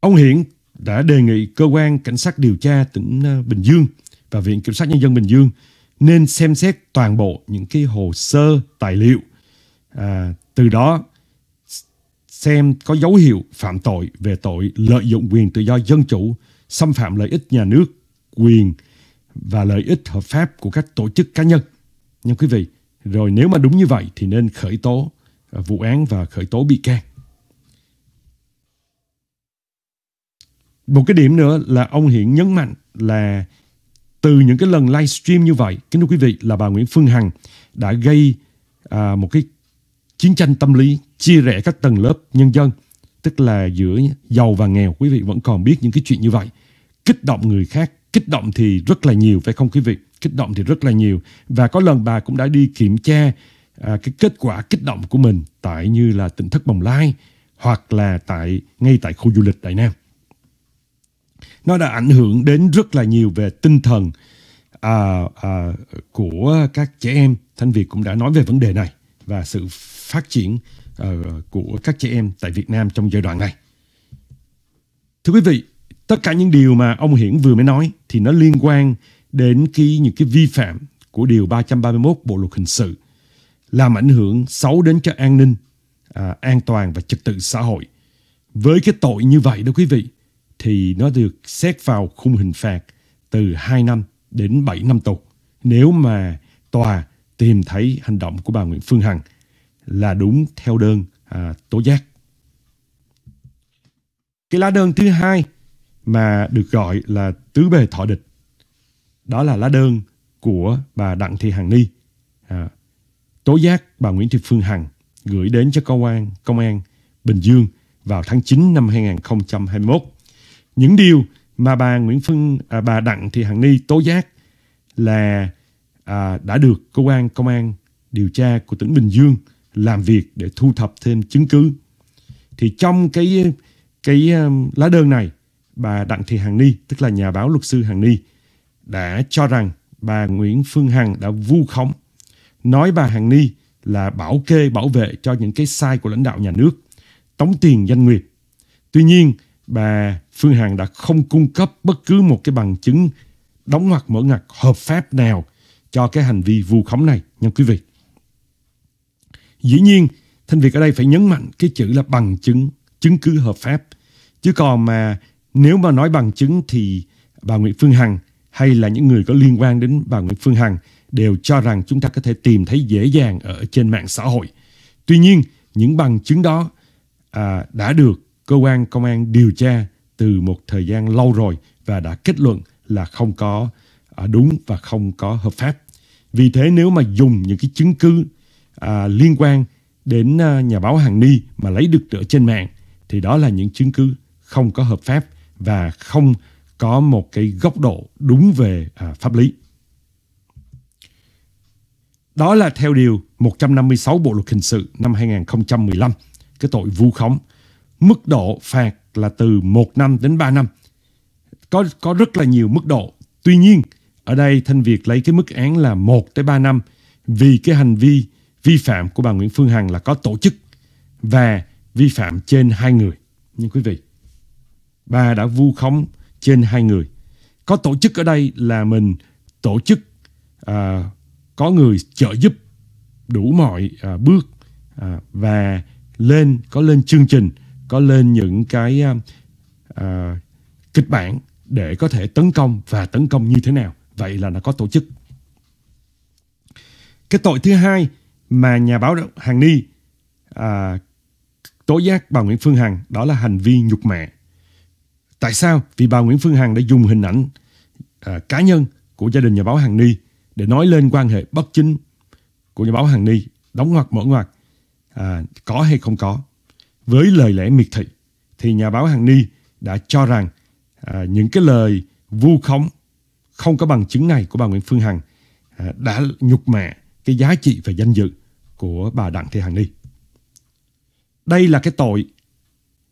Ông Hiển đã đề nghị cơ quan cảnh sát điều tra tỉnh ờ, Bình Dương và Viện Kiểm sát Nhân dân Bình Dương nên xem xét toàn bộ những cái hồ sơ tài liệu à, từ đó xem có dấu hiệu phạm tội về tội lợi dụng quyền tự do dân chủ xâm phạm lợi ích nhà nước quyền và lợi ích hợp pháp của các tổ chức cá nhân nhưng quý vị rồi nếu mà đúng như vậy thì nên khởi tố vụ án và khởi tố bị can. Một cái điểm nữa là ông Hiển nhấn mạnh là từ những cái lần livestream như vậy, kính thưa quý vị là bà Nguyễn Phương Hằng đã gây à, một cái chiến tranh tâm lý chia rẽ các tầng lớp nhân dân, tức là giữa giàu và nghèo. Quý vị vẫn còn biết những cái chuyện như vậy, kích động người khác, kích động thì rất là nhiều phải không quý vị? Kích động thì rất là nhiều và có lần bà cũng đã đi kiểm tra à, cái kết quả kích động của mình tại như là tỉnh thất Bồng Lai hoặc là tại ngay tại khu du lịch Đại Nam. Nó đã ảnh hưởng đến rất là nhiều về tinh thần à, à, của các trẻ em. Thanh Việt cũng đã nói về vấn đề này và sự phát triển à, của các trẻ em tại Việt Nam trong giai đoạn này. Thưa quý vị, tất cả những điều mà ông Hiển vừa mới nói thì nó liên quan đến cái những cái vi phạm của điều 331 Bộ luật hình sự làm ảnh hưởng xấu đến cho an ninh, à, an toàn và trật tự xã hội. Với cái tội như vậy đó quý vị, thì nó được xét vào khung hình phạt từ 2 năm đến 7 năm tù. Nếu mà tòa tìm thấy hành động của bà Nguyễn Phương Hằng là đúng theo đơn à, tố giác. Cái lá đơn thứ hai mà được gọi là tứ bề thọ địch, đó là lá đơn của bà Đặng Thị Hằng Ni. À, tố giác bà Nguyễn Thị Phương Hằng gửi đến cho công an công an Bình Dương vào tháng 9 năm 2021. Những điều mà bà Nguyễn Phương à, bà Đặng Thị Hằng Ni tố giác là à, đã được cơ quan công an điều tra của tỉnh Bình Dương làm việc để thu thập thêm chứng cứ. Thì trong cái cái um, lá đơn này, bà Đặng Thị Hằng Ni, tức là nhà báo luật sư Hằng Ni, đã cho rằng bà Nguyễn Phương Hằng đã vu khống nói bà Hằng Ni là bảo kê bảo vệ cho những cái sai của lãnh đạo nhà nước, tống tiền danh nguyệt. Tuy nhiên, bà Phương Hằng đã không cung cấp bất cứ một cái bằng chứng đóng hoặc mở ngoặt hợp pháp nào cho cái hành vi vu khống này nha quý vị. Dĩ nhiên, Thanh Việt ở đây phải nhấn mạnh cái chữ là bằng chứng, chứng cứ hợp pháp. Chứ còn mà nếu mà nói bằng chứng thì bà Nguyễn Phương Hằng hay là những người có liên quan đến bà Nguyễn Phương Hằng đều cho rằng chúng ta có thể tìm thấy dễ dàng ở trên mạng xã hội. Tuy nhiên, những bằng chứng đó à, đã được cơ quan công an điều tra từ một thời gian lâu rồi và đã kết luận là không có à, đúng và không có hợp pháp. Vì thế nếu mà dùng những cái chứng cứ à, liên quan đến à, nhà báo Hằng Ni mà lấy được ở trên mạng thì đó là những chứng cứ không có hợp pháp và không có một cái góc độ đúng về à, pháp lý. Đó là theo điều 156 Bộ luật hình sự năm 2015, cái tội vu khống. Mức độ phạt là từ 1 năm đến 3 năm. Có có rất là nhiều mức độ. Tuy nhiên, ở đây Thanh Việt lấy cái mức án là 1 tới 3 năm vì cái hành vi vi phạm của bà Nguyễn Phương Hằng là có tổ chức và vi phạm trên hai người. Nhưng quý vị, bà đã vu khống trên hai người. Có tổ chức ở đây là mình tổ chức à, có người trợ giúp đủ mọi à, bước à, và lên có lên chương trình có lên những cái à, à, kịch bản để có thể tấn công và tấn công như thế nào vậy là nó có tổ chức cái tội thứ hai mà nhà báo hàng ni à, tố giác bà Nguyễn Phương Hằng đó là hành vi nhục mẹ tại sao vì bà Nguyễn Phương Hằng đã dùng hình ảnh à, cá nhân của gia đình nhà báo Hằng Ni để nói lên quan hệ bất chính của nhà báo Hằng Ni đóng ngoặc mở ngoặc à, có hay không có với lời lẽ miệt thị thì nhà báo Hằng Ni đã cho rằng à, những cái lời vu khống không có bằng chứng này của bà Nguyễn Phương Hằng à, đã nhục mạ cái giá trị và danh dự của bà Đặng Thị Hằng Ni. Đây là cái tội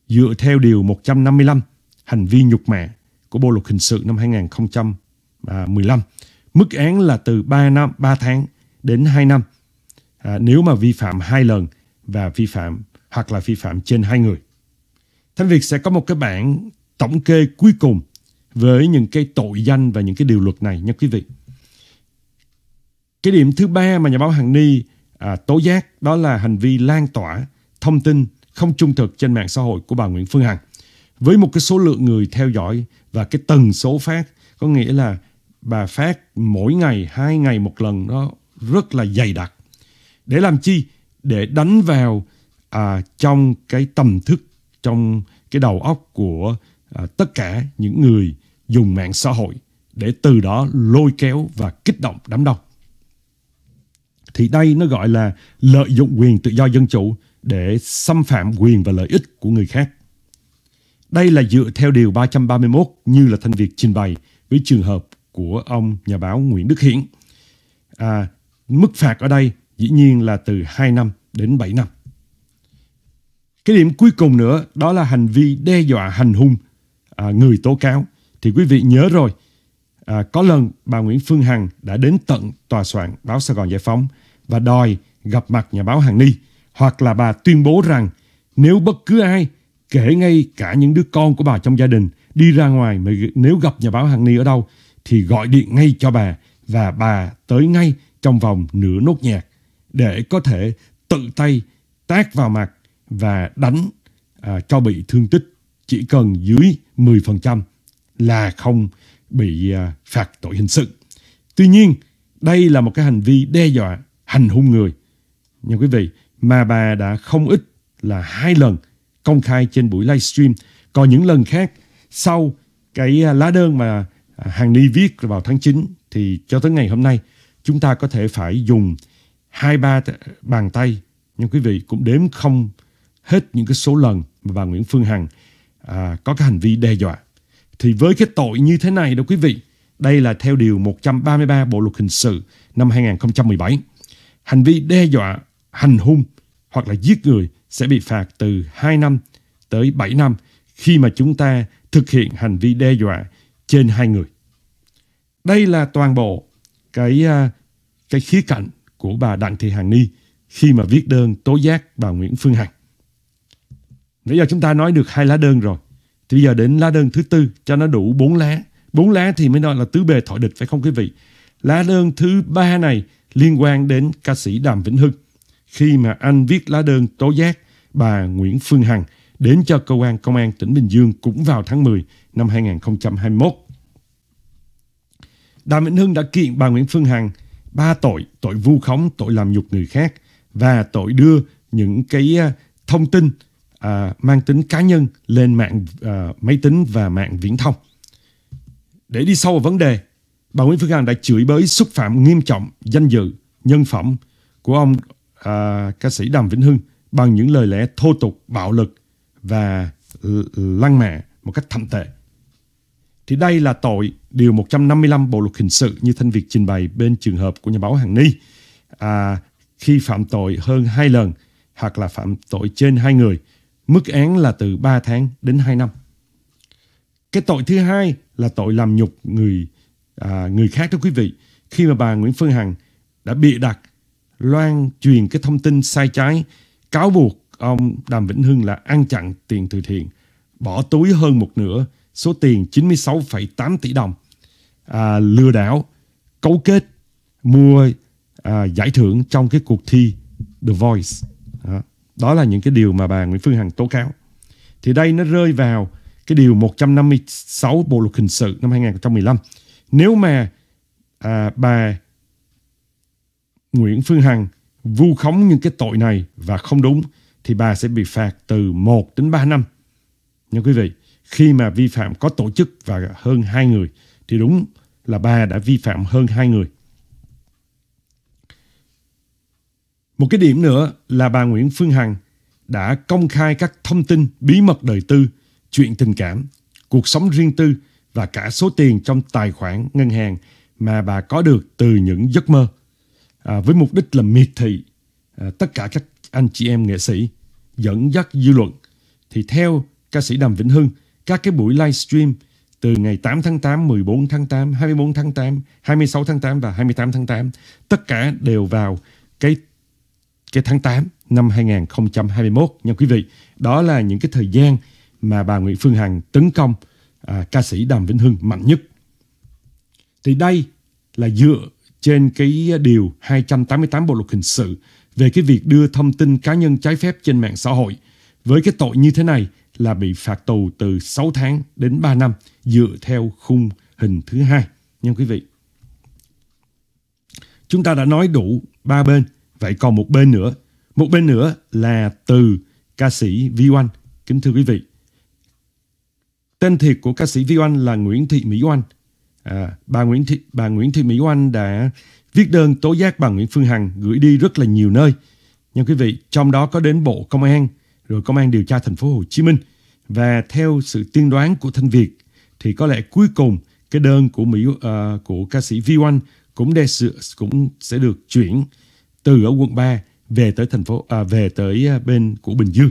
dựa theo điều 155 hành vi nhục mạ của Bộ luật hình sự năm 2015 Mức án là từ 3 năm 3 tháng đến 2 năm à, nếu mà vi phạm hai lần và vi phạm hoặc là vi phạm trên hai người. Thanh Việt sẽ có một cái bản tổng kê cuối cùng với những cái tội danh và những cái điều luật này nha quý vị. Cái điểm thứ ba mà nhà báo Hằng Ni à, tố giác đó là hành vi lan tỏa thông tin không trung thực trên mạng xã hội của bà Nguyễn Phương Hằng với một cái số lượng người theo dõi và cái tần số phát có nghĩa là bà phát mỗi ngày hai ngày một lần nó rất là dày đặc để làm chi để đánh vào à, trong cái tâm thức trong cái đầu óc của à, tất cả những người dùng mạng xã hội để từ đó lôi kéo và kích động đám đông thì đây nó gọi là lợi dụng quyền tự do dân chủ để xâm phạm quyền và lợi ích của người khác. Đây là dựa theo điều 331 như là Thanh Việt trình bày với trường hợp của ông nhà báo Nguyễn Đức Hiển. À, mức phạt ở đây dĩ nhiên là từ 2 năm đến 7 năm. Cái điểm cuối cùng nữa đó là hành vi đe dọa hành hung à, người tố cáo. Thì quý vị nhớ rồi, à, có lần bà Nguyễn Phương Hằng đã đến tận tòa soạn báo Sài Gòn Giải Phóng và đòi gặp mặt nhà báo Hằng Ni hoặc là bà tuyên bố rằng nếu bất cứ ai kể ngay cả những đứa con của bà trong gia đình đi ra ngoài mà nếu gặp nhà báo Hằng Ni ở đâu thì gọi điện ngay cho bà và bà tới ngay trong vòng nửa nốt nhạc để có thể tự tay tác vào mặt và đánh à, cho bị thương tích chỉ cần dưới 10% là không bị à, phạt tội hình sự. Tuy nhiên, đây là một cái hành vi đe dọa, hành hung người. Nha quý vị, mà bà đã không ít là hai lần công khai trên buổi livestream. Còn những lần khác, sau cái à, lá đơn mà Hàng Ni viết vào tháng 9 thì cho tới ngày hôm nay chúng ta có thể phải dùng hai ba bàn tay nhưng quý vị cũng đếm không hết những cái số lần mà bà Nguyễn Phương Hằng à, có cái hành vi đe dọa. Thì với cái tội như thế này đó quý vị, đây là theo điều 133 Bộ luật hình sự năm 2017. Hành vi đe dọa, hành hung hoặc là giết người sẽ bị phạt từ 2 năm tới 7 năm khi mà chúng ta thực hiện hành vi đe dọa, trên hai người. Đây là toàn bộ cái à, cái khía cạnh của bà Đặng Thị Hằng Ni khi mà viết đơn tố giác bà Nguyễn Phương Hằng. Bây giờ chúng ta nói được hai lá đơn rồi. Thì bây giờ đến lá đơn thứ tư cho nó đủ bốn lá. Bốn lá thì mới nói là tứ bề thọ địch phải không quý vị? Lá đơn thứ ba này liên quan đến ca sĩ Đàm Vĩnh Hưng. Khi mà anh viết lá đơn tố giác bà Nguyễn Phương Hằng đến cho cơ quan công an tỉnh Bình Dương cũng vào tháng 10 năm 2021. Đàm Vĩnh Hưng đã kiện bà Nguyễn Phương Hằng ba tội, tội vu khống, tội làm nhục người khác và tội đưa những cái à, thông tin à, mang tính cá nhân lên mạng à, máy tính và mạng viễn thông. Để đi sâu vào vấn đề, bà Nguyễn Phương Hằng đã chửi bới xúc phạm nghiêm trọng danh dự, nhân phẩm của ông à, ca sĩ Đàm Vĩnh Hưng bằng những lời lẽ thô tục, bạo lực và lăng mạ một cách thậm tệ thì đây là tội điều 155 Bộ luật hình sự như Thanh Việt trình bày bên trường hợp của nhà báo Hằng Ni. À, khi phạm tội hơn 2 lần hoặc là phạm tội trên hai người, mức án là từ 3 tháng đến 2 năm. Cái tội thứ hai là tội làm nhục người à, người khác đó quý vị. Khi mà bà Nguyễn Phương Hằng đã bị đặt loan truyền cái thông tin sai trái cáo buộc ông Đàm Vĩnh Hưng là ăn chặn tiền từ thiện, bỏ túi hơn một nửa số tiền 96,8 tỷ đồng à, lừa đảo cấu kết mua à, giải thưởng trong cái cuộc thi The Voice đó. đó là những cái điều mà bà Nguyễn Phương Hằng tố cáo thì đây nó rơi vào cái điều 156 Bộ luật hình sự năm 2015 nếu mà à, bà Nguyễn Phương Hằng vu khống những cái tội này và không đúng thì bà sẽ bị phạt từ 1 đến 3 năm. Nha quý vị khi mà vi phạm có tổ chức và hơn hai người thì đúng là bà đã vi phạm hơn hai người. Một cái điểm nữa là bà Nguyễn Phương Hằng đã công khai các thông tin bí mật đời tư, chuyện tình cảm, cuộc sống riêng tư và cả số tiền trong tài khoản ngân hàng mà bà có được từ những giấc mơ à, với mục đích là miệt thị à, tất cả các anh chị em nghệ sĩ dẫn dắt dư luận thì theo ca sĩ Đàm Vĩnh Hưng các cái buổi livestream từ ngày 8 tháng 8, 14 tháng 8, 24 tháng 8, 26 tháng 8 và 28 tháng 8. Tất cả đều vào cái cái tháng 8 năm 2021 nha quý vị. Đó là những cái thời gian mà bà Nguyễn Phương Hằng tấn công à, ca sĩ Đàm Vĩnh Hưng mạnh nhất. Thì đây là dựa trên cái điều 288 Bộ luật hình sự về cái việc đưa thông tin cá nhân trái phép trên mạng xã hội với cái tội như thế này là bị phạt tù từ 6 tháng đến 3 năm dựa theo khung hình thứ hai nha quý vị. Chúng ta đã nói đủ ba bên, vậy còn một bên nữa. Một bên nữa là từ ca sĩ Vi Oanh. Kính thưa quý vị, tên thiệt của ca sĩ Vi Oanh là Nguyễn Thị Mỹ Oanh. À, bà Nguyễn Thị bà Nguyễn Thị Mỹ Oanh đã viết đơn tố giác bà Nguyễn Phương Hằng gửi đi rất là nhiều nơi. Nha quý vị, trong đó có đến Bộ Công an, rồi Công an điều tra thành phố Hồ Chí Minh và theo sự tiên đoán của Thanh Việt thì có lẽ cuối cùng cái đơn của Mỹ uh, của ca sĩ Vi Oanh cũng đề sự cũng sẽ được chuyển từ ở quận 3 về tới thành phố à, về tới à, bên của Bình Dương.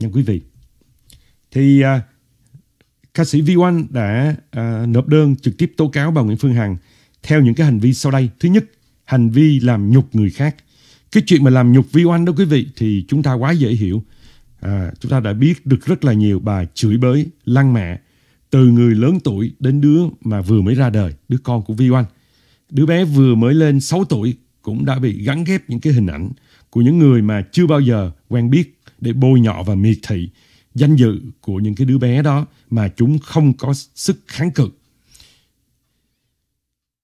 Nhân quý vị. Thì à, ca sĩ Vi Oanh đã à, nộp đơn trực tiếp tố cáo bà Nguyễn Phương Hằng theo những cái hành vi sau đây. Thứ nhất, hành vi làm nhục người khác. Cái chuyện mà làm nhục Vi Oanh đó quý vị thì chúng ta quá dễ hiểu à, chúng ta đã biết được rất là nhiều bà chửi bới, lăng mạ từ người lớn tuổi đến đứa mà vừa mới ra đời, đứa con của Vi Oanh. Đứa bé vừa mới lên 6 tuổi cũng đã bị gắn ghép những cái hình ảnh của những người mà chưa bao giờ quen biết để bôi nhọ và miệt thị danh dự của những cái đứa bé đó mà chúng không có sức kháng cự.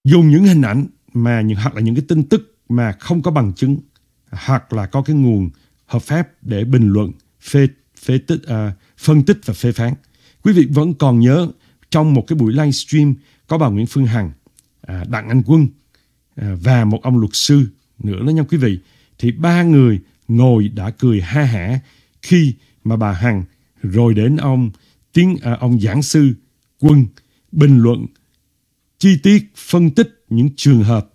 Dùng những hình ảnh mà những hoặc là những cái tin tức mà không có bằng chứng hoặc là có cái nguồn hợp pháp để bình luận phê, phê tích, à, phân tích và phê phán. Quý vị vẫn còn nhớ trong một cái buổi livestream có bà Nguyễn Phương Hằng, à, Đặng Anh Quân à, và một ông luật sư nữa đó nha quý vị. Thì ba người ngồi đã cười ha hả khi mà bà Hằng rồi đến ông tiếng à, ông giảng sư Quân bình luận chi tiết phân tích những trường hợp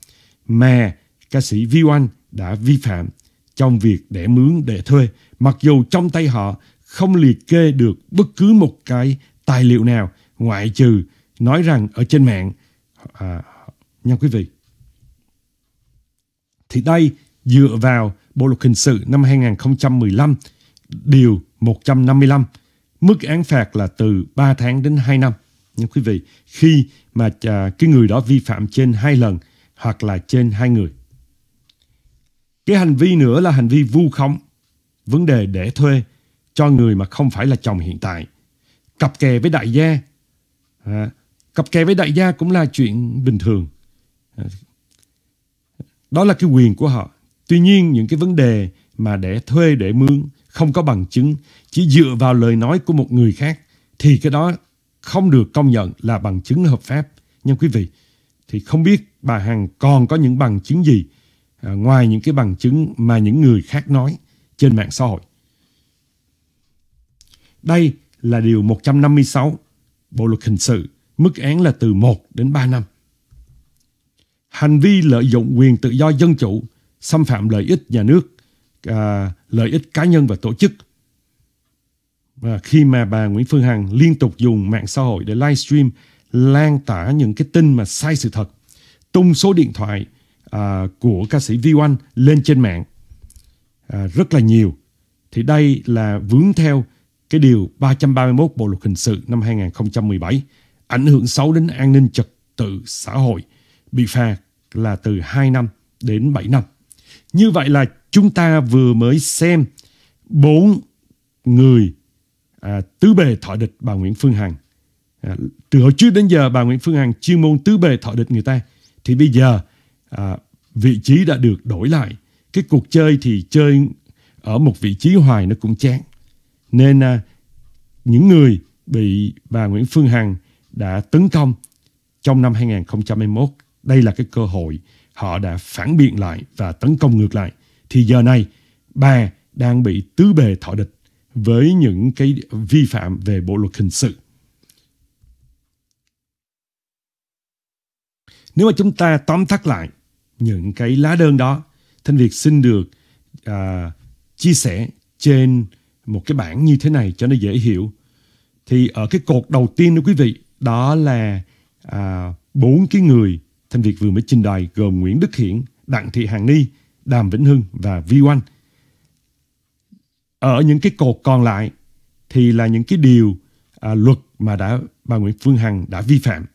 mà ca sĩ Vi Oanh đã vi phạm trong việc để mướn để thuê, mặc dù trong tay họ không liệt kê được bất cứ một cái tài liệu nào ngoại trừ nói rằng ở trên mạng à, nha quý vị. Thì đây dựa vào Bộ luật hình sự năm 2015 điều 155 mức án phạt là từ 3 tháng đến 2 năm. Nha quý vị, khi mà à, cái người đó vi phạm trên hai lần hoặc là trên hai người. Cái hành vi nữa là hành vi vu khống. Vấn đề để thuê cho người mà không phải là chồng hiện tại. Cặp kè với đại gia. À, cặp kè với đại gia cũng là chuyện bình thường. À, đó là cái quyền của họ. Tuy nhiên những cái vấn đề mà để thuê để mướn không có bằng chứng, chỉ dựa vào lời nói của một người khác thì cái đó không được công nhận là bằng chứng hợp pháp. Nhưng quý vị, thì không biết bà Hằng còn có những bằng chứng gì À, ngoài những cái bằng chứng mà những người khác nói trên mạng xã hội. Đây là điều 156 Bộ luật hình sự, mức án là từ 1 đến 3 năm. Hành vi lợi dụng quyền tự do dân chủ, xâm phạm lợi ích nhà nước, à, lợi ích cá nhân và tổ chức. À, khi mà bà Nguyễn Phương Hằng liên tục dùng mạng xã hội để livestream lan tỏa những cái tin mà sai sự thật, tung số điện thoại à, của ca sĩ Vi Oanh lên trên mạng à, rất là nhiều. Thì đây là vướng theo cái điều 331 Bộ luật hình sự năm 2017 ảnh hưởng xấu đến an ninh trật tự xã hội bị phạt là từ 2 năm đến 7 năm. Như vậy là chúng ta vừa mới xem bốn người à, tứ bề thọ địch bà Nguyễn Phương Hằng. À, từ hồi trước đến giờ bà Nguyễn Phương Hằng chuyên môn tứ bề thọ địch người ta. Thì bây giờ à, vị trí đã được đổi lại. Cái cuộc chơi thì chơi ở một vị trí hoài nó cũng chán. Nên à, những người bị bà Nguyễn Phương Hằng đã tấn công trong năm 2021, đây là cái cơ hội họ đã phản biện lại và tấn công ngược lại. Thì giờ này bà đang bị tứ bề thọ địch với những cái vi phạm về bộ luật hình sự Nếu mà chúng ta tóm tắt lại những cái lá đơn đó, Thanh Việt xin được à, chia sẻ trên một cái bảng như thế này cho nó dễ hiểu. Thì ở cái cột đầu tiên đó quý vị, đó là à, bốn cái người Thanh Việt vừa mới trình bày gồm Nguyễn Đức Hiển, Đặng Thị Hàng Ni, Đàm Vĩnh Hưng và Vi Oanh. Ở những cái cột còn lại thì là những cái điều à, luật mà đã bà Nguyễn Phương Hằng đã vi phạm.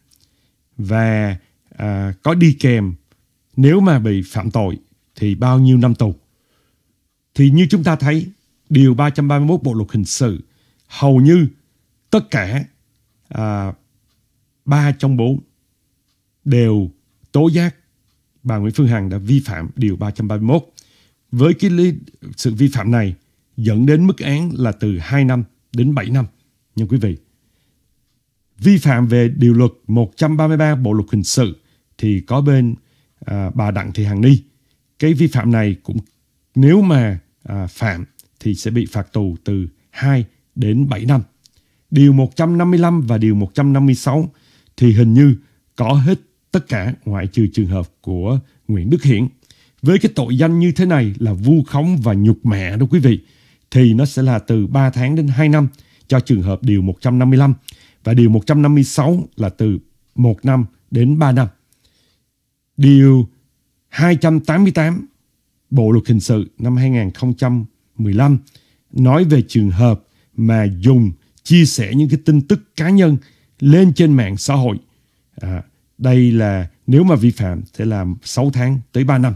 Và à, có đi kèm nếu mà bị phạm tội thì bao nhiêu năm tù. Thì như chúng ta thấy, điều 331 Bộ luật hình sự hầu như tất cả à, 3 trong 4 đều tố giác bà Nguyễn Phương Hằng đã vi phạm điều 331. Với cái lý, sự vi phạm này dẫn đến mức án là từ 2 năm đến 7 năm. Nhưng quý vị, vi phạm về điều luật 133 Bộ luật hình sự thì có bên à, bà Đặng Thị Hằng Ni. Cái vi phạm này cũng nếu mà à, phạm thì sẽ bị phạt tù từ 2 đến 7 năm. Điều 155 và điều 156 thì hình như có hết tất cả ngoại trừ trường hợp của Nguyễn Đức Hiển. Với cái tội danh như thế này là vu khống và nhục mẹ đó quý vị, thì nó sẽ là từ 3 tháng đến 2 năm cho trường hợp điều 155 và điều 156 là từ 1 năm đến 3 năm. Điều 288 Bộ luật hình sự năm 2015 nói về trường hợp mà dùng chia sẻ những cái tin tức cá nhân lên trên mạng xã hội. À, đây là nếu mà vi phạm sẽ làm 6 tháng tới 3 năm.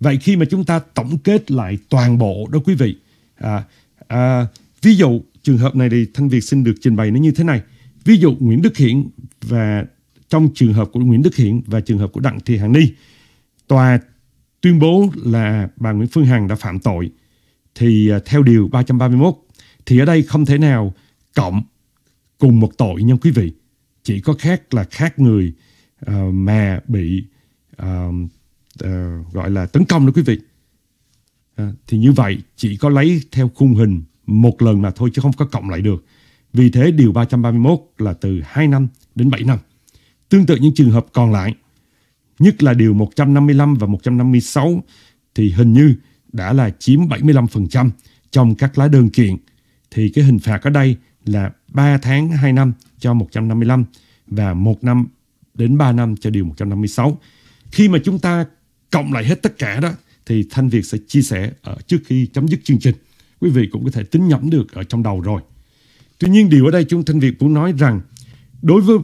Vậy khi mà chúng ta tổng kết lại toàn bộ đó quý vị. À, à, ví dụ trường hợp này thì Thanh Việt xin được trình bày nó như thế này. Ví dụ Nguyễn Đức Hiển và trong trường hợp của Nguyễn Đức Hiển và trường hợp của Đặng Thị Hằng Ni. Tòa tuyên bố là bà Nguyễn Phương Hằng đã phạm tội thì à, theo điều 331 thì ở đây không thể nào cộng cùng một tội nhân quý vị. Chỉ có khác là khác người uh, mà bị uh, uh, gọi là tấn công đó quý vị. À, thì như vậy chỉ có lấy theo khung hình một lần mà thôi chứ không có cộng lại được. Vì thế điều 331 là từ 2 năm đến 7 năm. Tương tự những trường hợp còn lại, nhất là điều 155 và 156 thì hình như đã là chiếm 75% trong các lá đơn kiện. Thì cái hình phạt ở đây là 3 tháng 2 năm cho 155 và 1 năm đến 3 năm cho điều 156. Khi mà chúng ta cộng lại hết tất cả đó thì Thanh Việt sẽ chia sẻ ở trước khi chấm dứt chương trình. Quý vị cũng có thể tính nhẩm được ở trong đầu rồi. Tuy nhiên điều ở đây chúng Thanh Việt cũng nói rằng đối với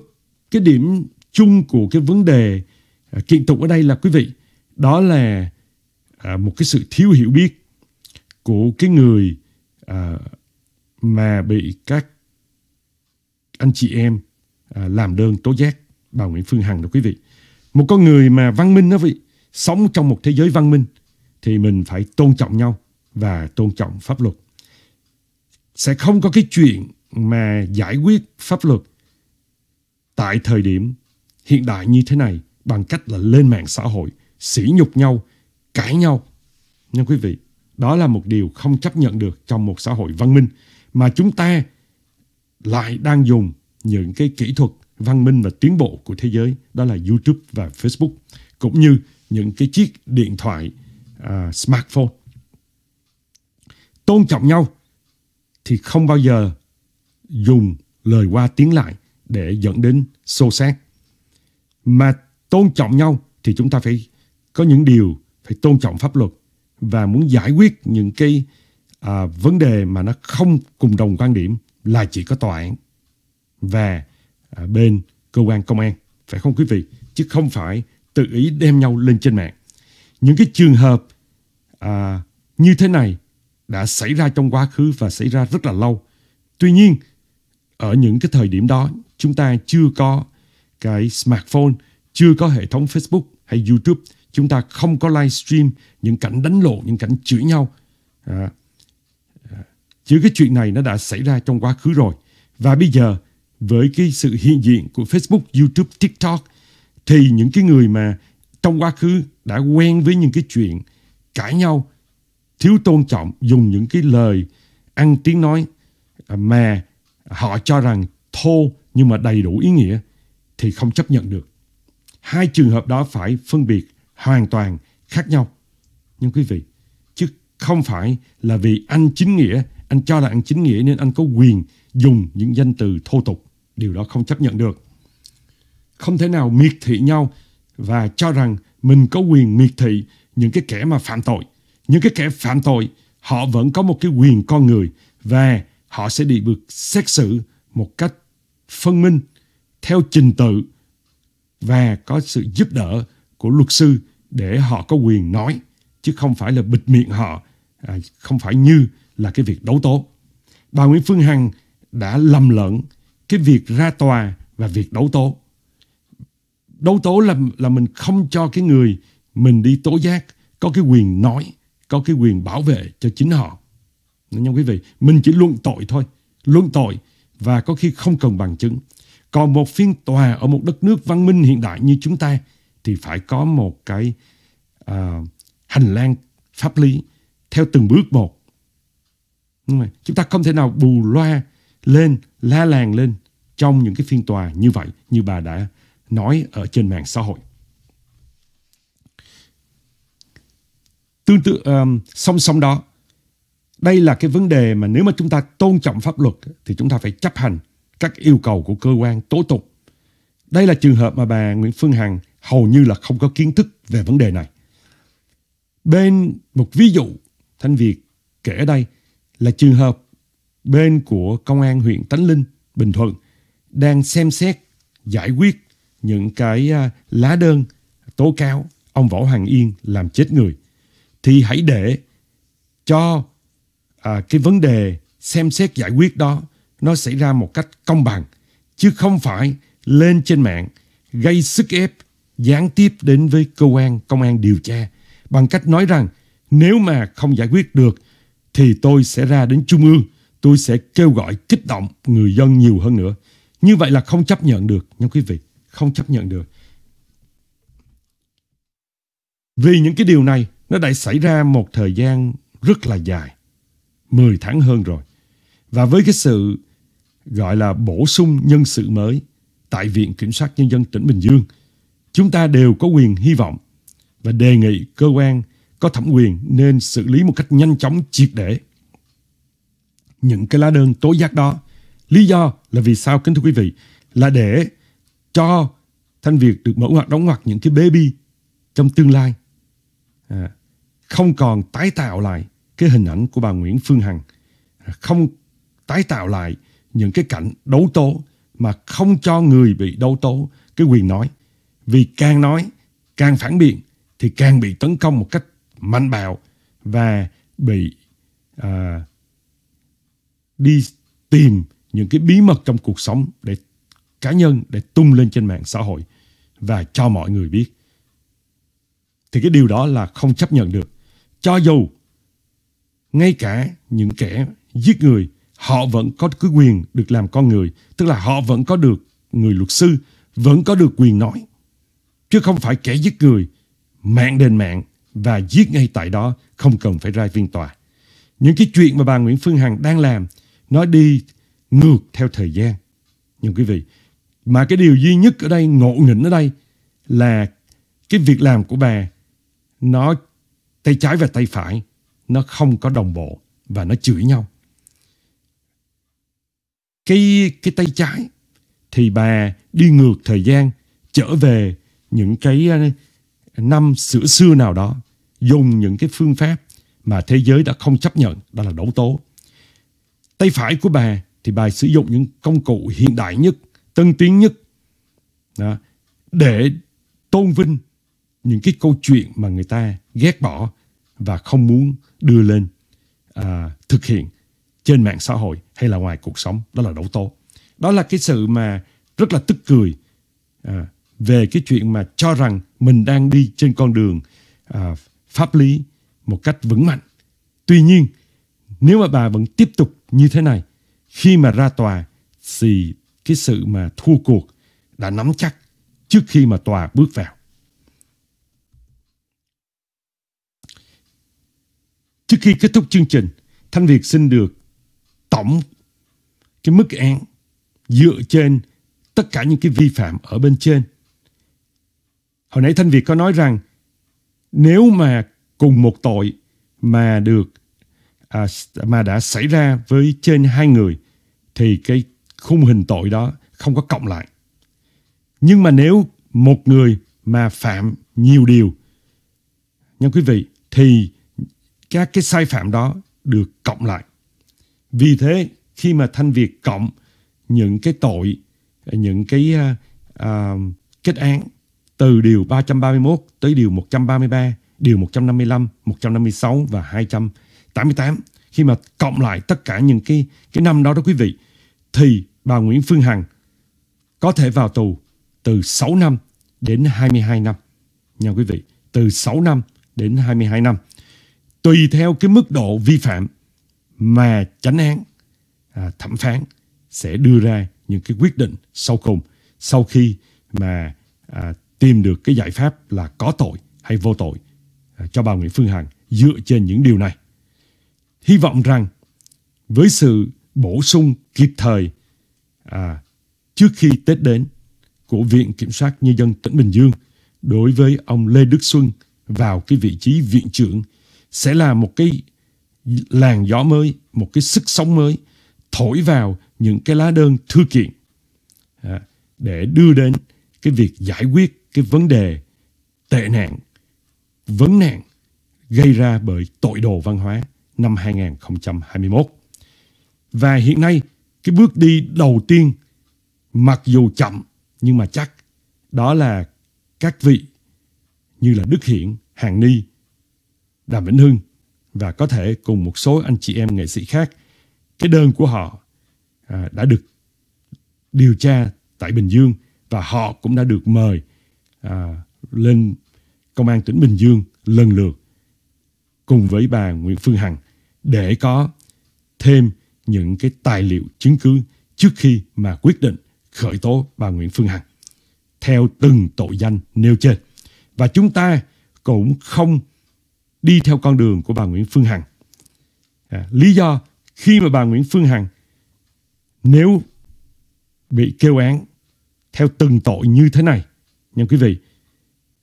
cái điểm chung của cái vấn đề à, kiện tụng ở đây là quý vị đó là à, một cái sự thiếu hiểu biết của cái người à, mà bị các anh chị em làm đơn tố giác bà Nguyễn Phương Hằng đó quý vị một con người mà văn minh đó vị sống trong một thế giới văn minh thì mình phải tôn trọng nhau và tôn trọng pháp luật sẽ không có cái chuyện mà giải quyết pháp luật tại thời điểm hiện đại như thế này bằng cách là lên mạng xã hội, sỉ nhục nhau, cãi nhau. Nhưng quý vị, đó là một điều không chấp nhận được trong một xã hội văn minh mà chúng ta lại đang dùng những cái kỹ thuật văn minh và tiến bộ của thế giới đó là YouTube và Facebook cũng như những cái chiếc điện thoại uh, smartphone tôn trọng nhau thì không bao giờ dùng lời qua tiếng lại để dẫn đến xô xát mà tôn trọng nhau thì chúng ta phải có những điều phải tôn trọng pháp luật và muốn giải quyết những cái à, vấn đề mà nó không cùng đồng quan điểm là chỉ có tòa án và à, bên cơ quan công an phải không quý vị chứ không phải tự ý đem nhau lên trên mạng những cái trường hợp à, như thế này đã xảy ra trong quá khứ và xảy ra rất là lâu tuy nhiên ở những cái thời điểm đó chúng ta chưa có cái smartphone chưa có hệ thống Facebook hay YouTube, chúng ta không có livestream những cảnh đánh lộn, những cảnh chửi nhau. À, à, chứ cái chuyện này nó đã xảy ra trong quá khứ rồi. Và bây giờ với cái sự hiện diện của Facebook, YouTube, TikTok thì những cái người mà trong quá khứ đã quen với những cái chuyện cãi nhau, thiếu tôn trọng, dùng những cái lời ăn tiếng nói mà họ cho rằng thô nhưng mà đầy đủ ý nghĩa thì không chấp nhận được. Hai trường hợp đó phải phân biệt hoàn toàn khác nhau. Nhưng quý vị, chứ không phải là vì anh chính nghĩa, anh cho là anh chính nghĩa nên anh có quyền dùng những danh từ thô tục. Điều đó không chấp nhận được. Không thể nào miệt thị nhau và cho rằng mình có quyền miệt thị những cái kẻ mà phạm tội. Những cái kẻ phạm tội, họ vẫn có một cái quyền con người và họ sẽ bị được xét xử một cách phân minh theo trình tự và có sự giúp đỡ của luật sư để họ có quyền nói chứ không phải là bịt miệng họ à, không phải như là cái việc đấu tố bà Nguyễn Phương Hằng đã lầm lẫn cái việc ra tòa và việc đấu tố đấu tố là là mình không cho cái người mình đi tố giác có cái quyền nói có cái quyền bảo vệ cho chính họ nên nha quý vị mình chỉ luận tội thôi luận tội và có khi không cần bằng chứng còn một phiên tòa ở một đất nước văn minh hiện đại như chúng ta thì phải có một cái à, hành lang pháp lý theo từng bước một. Nhưng mà chúng ta không thể nào bù loa lên, la làng lên trong những cái phiên tòa như vậy như bà đã nói ở trên mạng xã hội. Tương tự um, song song đó, đây là cái vấn đề mà nếu mà chúng ta tôn trọng pháp luật thì chúng ta phải chấp hành các yêu cầu của cơ quan tố tụng. Đây là trường hợp mà bà Nguyễn Phương Hằng hầu như là không có kiến thức về vấn đề này. Bên một ví dụ Thanh Việt kể ở đây là trường hợp bên của Công an huyện Tánh Linh, Bình Thuận đang xem xét giải quyết những cái à, lá đơn tố cáo ông Võ Hoàng Yên làm chết người. Thì hãy để cho à, cái vấn đề xem xét giải quyết đó nó xảy ra một cách công bằng, chứ không phải lên trên mạng gây sức ép gián tiếp đến với cơ quan công an điều tra bằng cách nói rằng nếu mà không giải quyết được thì tôi sẽ ra đến trung ương, tôi sẽ kêu gọi kích động người dân nhiều hơn nữa. Như vậy là không chấp nhận được nha quý vị, không chấp nhận được. Vì những cái điều này nó đã xảy ra một thời gian rất là dài, 10 tháng hơn rồi. Và với cái sự gọi là bổ sung nhân sự mới tại Viện Kiểm soát Nhân dân tỉnh Bình Dương. Chúng ta đều có quyền hy vọng và đề nghị cơ quan có thẩm quyền nên xử lý một cách nhanh chóng triệt để. Những cái lá đơn tố giác đó, lý do là vì sao kính thưa quý vị, là để cho Thanh Việt được mở ngoặt đóng ngoặt những cái baby trong tương lai. À, không còn tái tạo lại cái hình ảnh của bà Nguyễn Phương Hằng, à, không tái tạo lại những cái cảnh đấu tố mà không cho người bị đấu tố cái quyền nói. Vì càng nói, càng phản biện thì càng bị tấn công một cách mạnh bạo và bị à, đi tìm những cái bí mật trong cuộc sống để cá nhân để tung lên trên mạng xã hội và cho mọi người biết. Thì cái điều đó là không chấp nhận được. Cho dù ngay cả những kẻ giết người họ vẫn có cái quyền được làm con người, tức là họ vẫn có được người luật sư, vẫn có được quyền nói. Chứ không phải kẻ giết người, mạng đền mạng và giết ngay tại đó, không cần phải ra phiên tòa. Những cái chuyện mà bà Nguyễn Phương Hằng đang làm, nó đi ngược theo thời gian. Nhưng quý vị, mà cái điều duy nhất ở đây, ngộ nghĩnh ở đây là cái việc làm của bà nó tay trái và tay phải, nó không có đồng bộ và nó chửi nhau cái cái tay trái thì bà đi ngược thời gian trở về những cái ờ, năm sửa xưa nào đó dùng những cái phương pháp mà thế giới đã không chấp nhận đó là đấu tố tay phải của bà thì bà sử dụng những công cụ hiện đại nhất tân tiến nhất đó, để tôn vinh những cái câu chuyện mà người ta ghét bỏ và không muốn đưa lên à, thực hiện trên mạng xã hội hay là ngoài cuộc sống đó là đấu tố đó là cái sự mà rất là tức cười à, về cái chuyện mà cho rằng mình đang đi trên con đường à, pháp lý một cách vững mạnh tuy nhiên nếu mà bà vẫn tiếp tục như thế này khi mà ra tòa thì cái sự mà thua cuộc đã nắm chắc trước khi mà tòa bước vào trước khi kết thúc chương trình thanh việt xin được tổng cái mức án dựa trên tất cả những cái vi phạm ở bên trên. Hồi nãy Thanh Việt có nói rằng nếu mà cùng một tội mà được à, mà đã xảy ra với trên hai người thì cái khung hình tội đó không có cộng lại. Nhưng mà nếu một người mà phạm nhiều điều nha quý vị thì các cái sai phạm đó được cộng lại vì thế, khi mà thanh Việt cộng những cái tội, những cái à, à, kết án từ điều 331 tới điều 133, điều 155, 156 và 288, khi mà cộng lại tất cả những cái cái năm đó đó quý vị, thì bà Nguyễn Phương Hằng có thể vào tù từ 6 năm đến 22 năm. Nha quý vị, từ 6 năm đến 22 năm. Tùy theo cái mức độ vi phạm mà chánh án à, thẩm phán sẽ đưa ra những cái quyết định sau cùng sau khi mà à, tìm được cái giải pháp là có tội hay vô tội à, cho bà Nguyễn Phương Hằng dựa trên những điều này. Hy vọng rằng với sự bổ sung kịp thời à, trước khi Tết đến của Viện Kiểm sát Nhân dân tỉnh Bình Dương đối với ông Lê Đức Xuân vào cái vị trí viện trưởng sẽ là một cái làn gió mới, một cái sức sống mới thổi vào những cái lá đơn thư kiện à, để đưa đến cái việc giải quyết cái vấn đề tệ nạn, vấn nạn gây ra bởi tội đồ văn hóa năm 2021. Và hiện nay, cái bước đi đầu tiên mặc dù chậm nhưng mà chắc đó là các vị như là Đức Hiển, Hàng Ni, Đàm Vĩnh Hưng và có thể cùng một số anh chị em nghệ sĩ khác. Cái đơn của họ à, đã được điều tra tại Bình Dương và họ cũng đã được mời à, lên Công an tỉnh Bình Dương lần lượt cùng với bà Nguyễn Phương Hằng để có thêm những cái tài liệu chứng cứ trước khi mà quyết định khởi tố bà Nguyễn Phương Hằng theo từng tội danh nêu trên. Và chúng ta cũng không đi theo con đường của bà Nguyễn Phương Hằng. À, lý do khi mà bà Nguyễn Phương Hằng nếu bị kêu án theo từng tội như thế này, nha quý vị,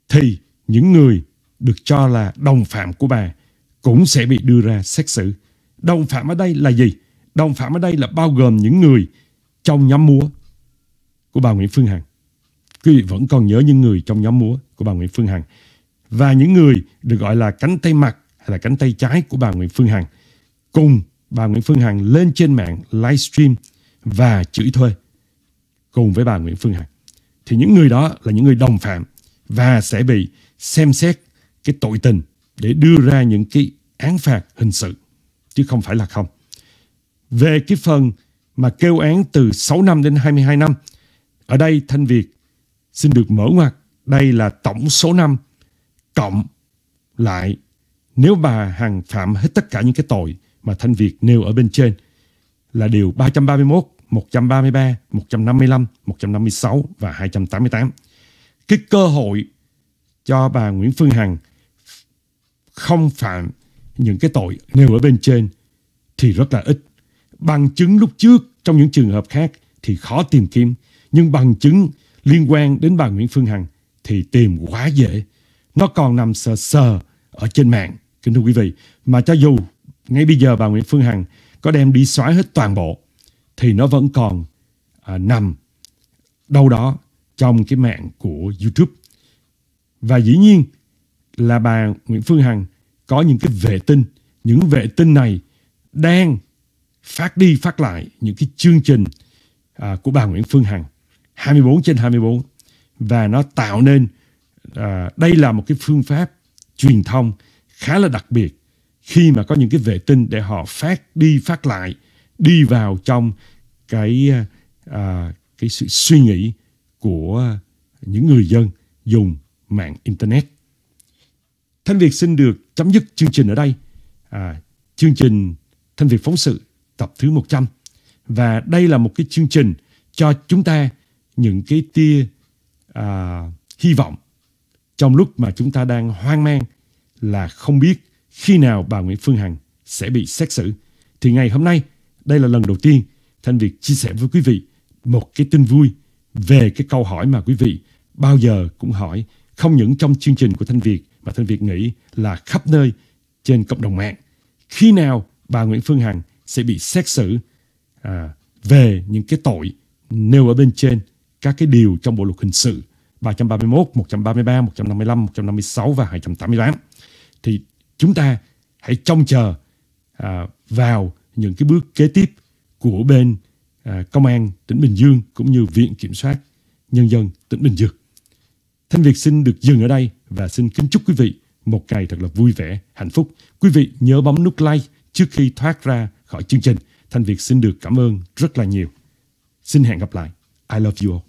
thì những người được cho là đồng phạm của bà cũng sẽ bị đưa ra xét xử. Đồng phạm ở đây là gì? Đồng phạm ở đây là bao gồm những người trong nhóm múa của bà Nguyễn Phương Hằng. Quý vị vẫn còn nhớ những người trong nhóm múa của bà Nguyễn Phương Hằng và những người được gọi là cánh tay mặt hay là cánh tay trái của bà Nguyễn Phương Hằng cùng bà Nguyễn Phương Hằng lên trên mạng livestream và chửi thuê cùng với bà Nguyễn Phương Hằng. Thì những người đó là những người đồng phạm và sẽ bị xem xét cái tội tình để đưa ra những cái án phạt hình sự chứ không phải là không. Về cái phần mà kêu án từ 6 năm đến 22 năm, ở đây Thanh Việt xin được mở ngoặc đây là tổng số năm cộng lại nếu bà Hằng phạm hết tất cả những cái tội mà Thanh Việt nêu ở bên trên là điều 331, 133, 155, 156 và 288. Cái cơ hội cho bà Nguyễn Phương Hằng không phạm những cái tội nêu ở bên trên thì rất là ít. Bằng chứng lúc trước trong những trường hợp khác thì khó tìm kiếm, nhưng bằng chứng liên quan đến bà Nguyễn Phương Hằng thì tìm quá dễ nó còn nằm sờ sờ ở trên mạng. Kính thưa quý vị, mà cho dù ngay bây giờ bà Nguyễn Phương Hằng có đem đi xóa hết toàn bộ, thì nó vẫn còn à, nằm đâu đó trong cái mạng của YouTube. Và dĩ nhiên là bà Nguyễn Phương Hằng có những cái vệ tinh, những vệ tinh này đang phát đi phát lại những cái chương trình à, của bà Nguyễn Phương Hằng 24 trên 24 và nó tạo nên à, đây là một cái phương pháp truyền thông khá là đặc biệt khi mà có những cái vệ tinh để họ phát đi phát lại đi vào trong cái à, cái sự suy nghĩ của những người dân dùng mạng internet. Thanh Việt xin được chấm dứt chương trình ở đây. À, chương trình Thanh Việt phóng sự tập thứ 100 và đây là một cái chương trình cho chúng ta những cái tia à, hy vọng trong lúc mà chúng ta đang hoang mang là không biết khi nào bà Nguyễn Phương Hằng sẽ bị xét xử. Thì ngày hôm nay, đây là lần đầu tiên Thanh Việt chia sẻ với quý vị một cái tin vui về cái câu hỏi mà quý vị bao giờ cũng hỏi, không những trong chương trình của Thanh Việt mà Thanh Việt nghĩ là khắp nơi trên cộng đồng mạng. Khi nào bà Nguyễn Phương Hằng sẽ bị xét xử à, về những cái tội nêu ở bên trên các cái điều trong bộ luật hình sự 331, 133, 155, 156 và 288 thì chúng ta hãy trông chờ à, vào những cái bước kế tiếp của bên à, công an tỉnh Bình Dương cũng như viện kiểm soát nhân dân tỉnh Bình Dương. Thanh Việt xin được dừng ở đây và xin kính chúc quý vị một ngày thật là vui vẻ, hạnh phúc. Quý vị nhớ bấm nút like trước khi thoát ra khỏi chương trình. Thanh Việt xin được cảm ơn rất là nhiều. Xin hẹn gặp lại. I love you all.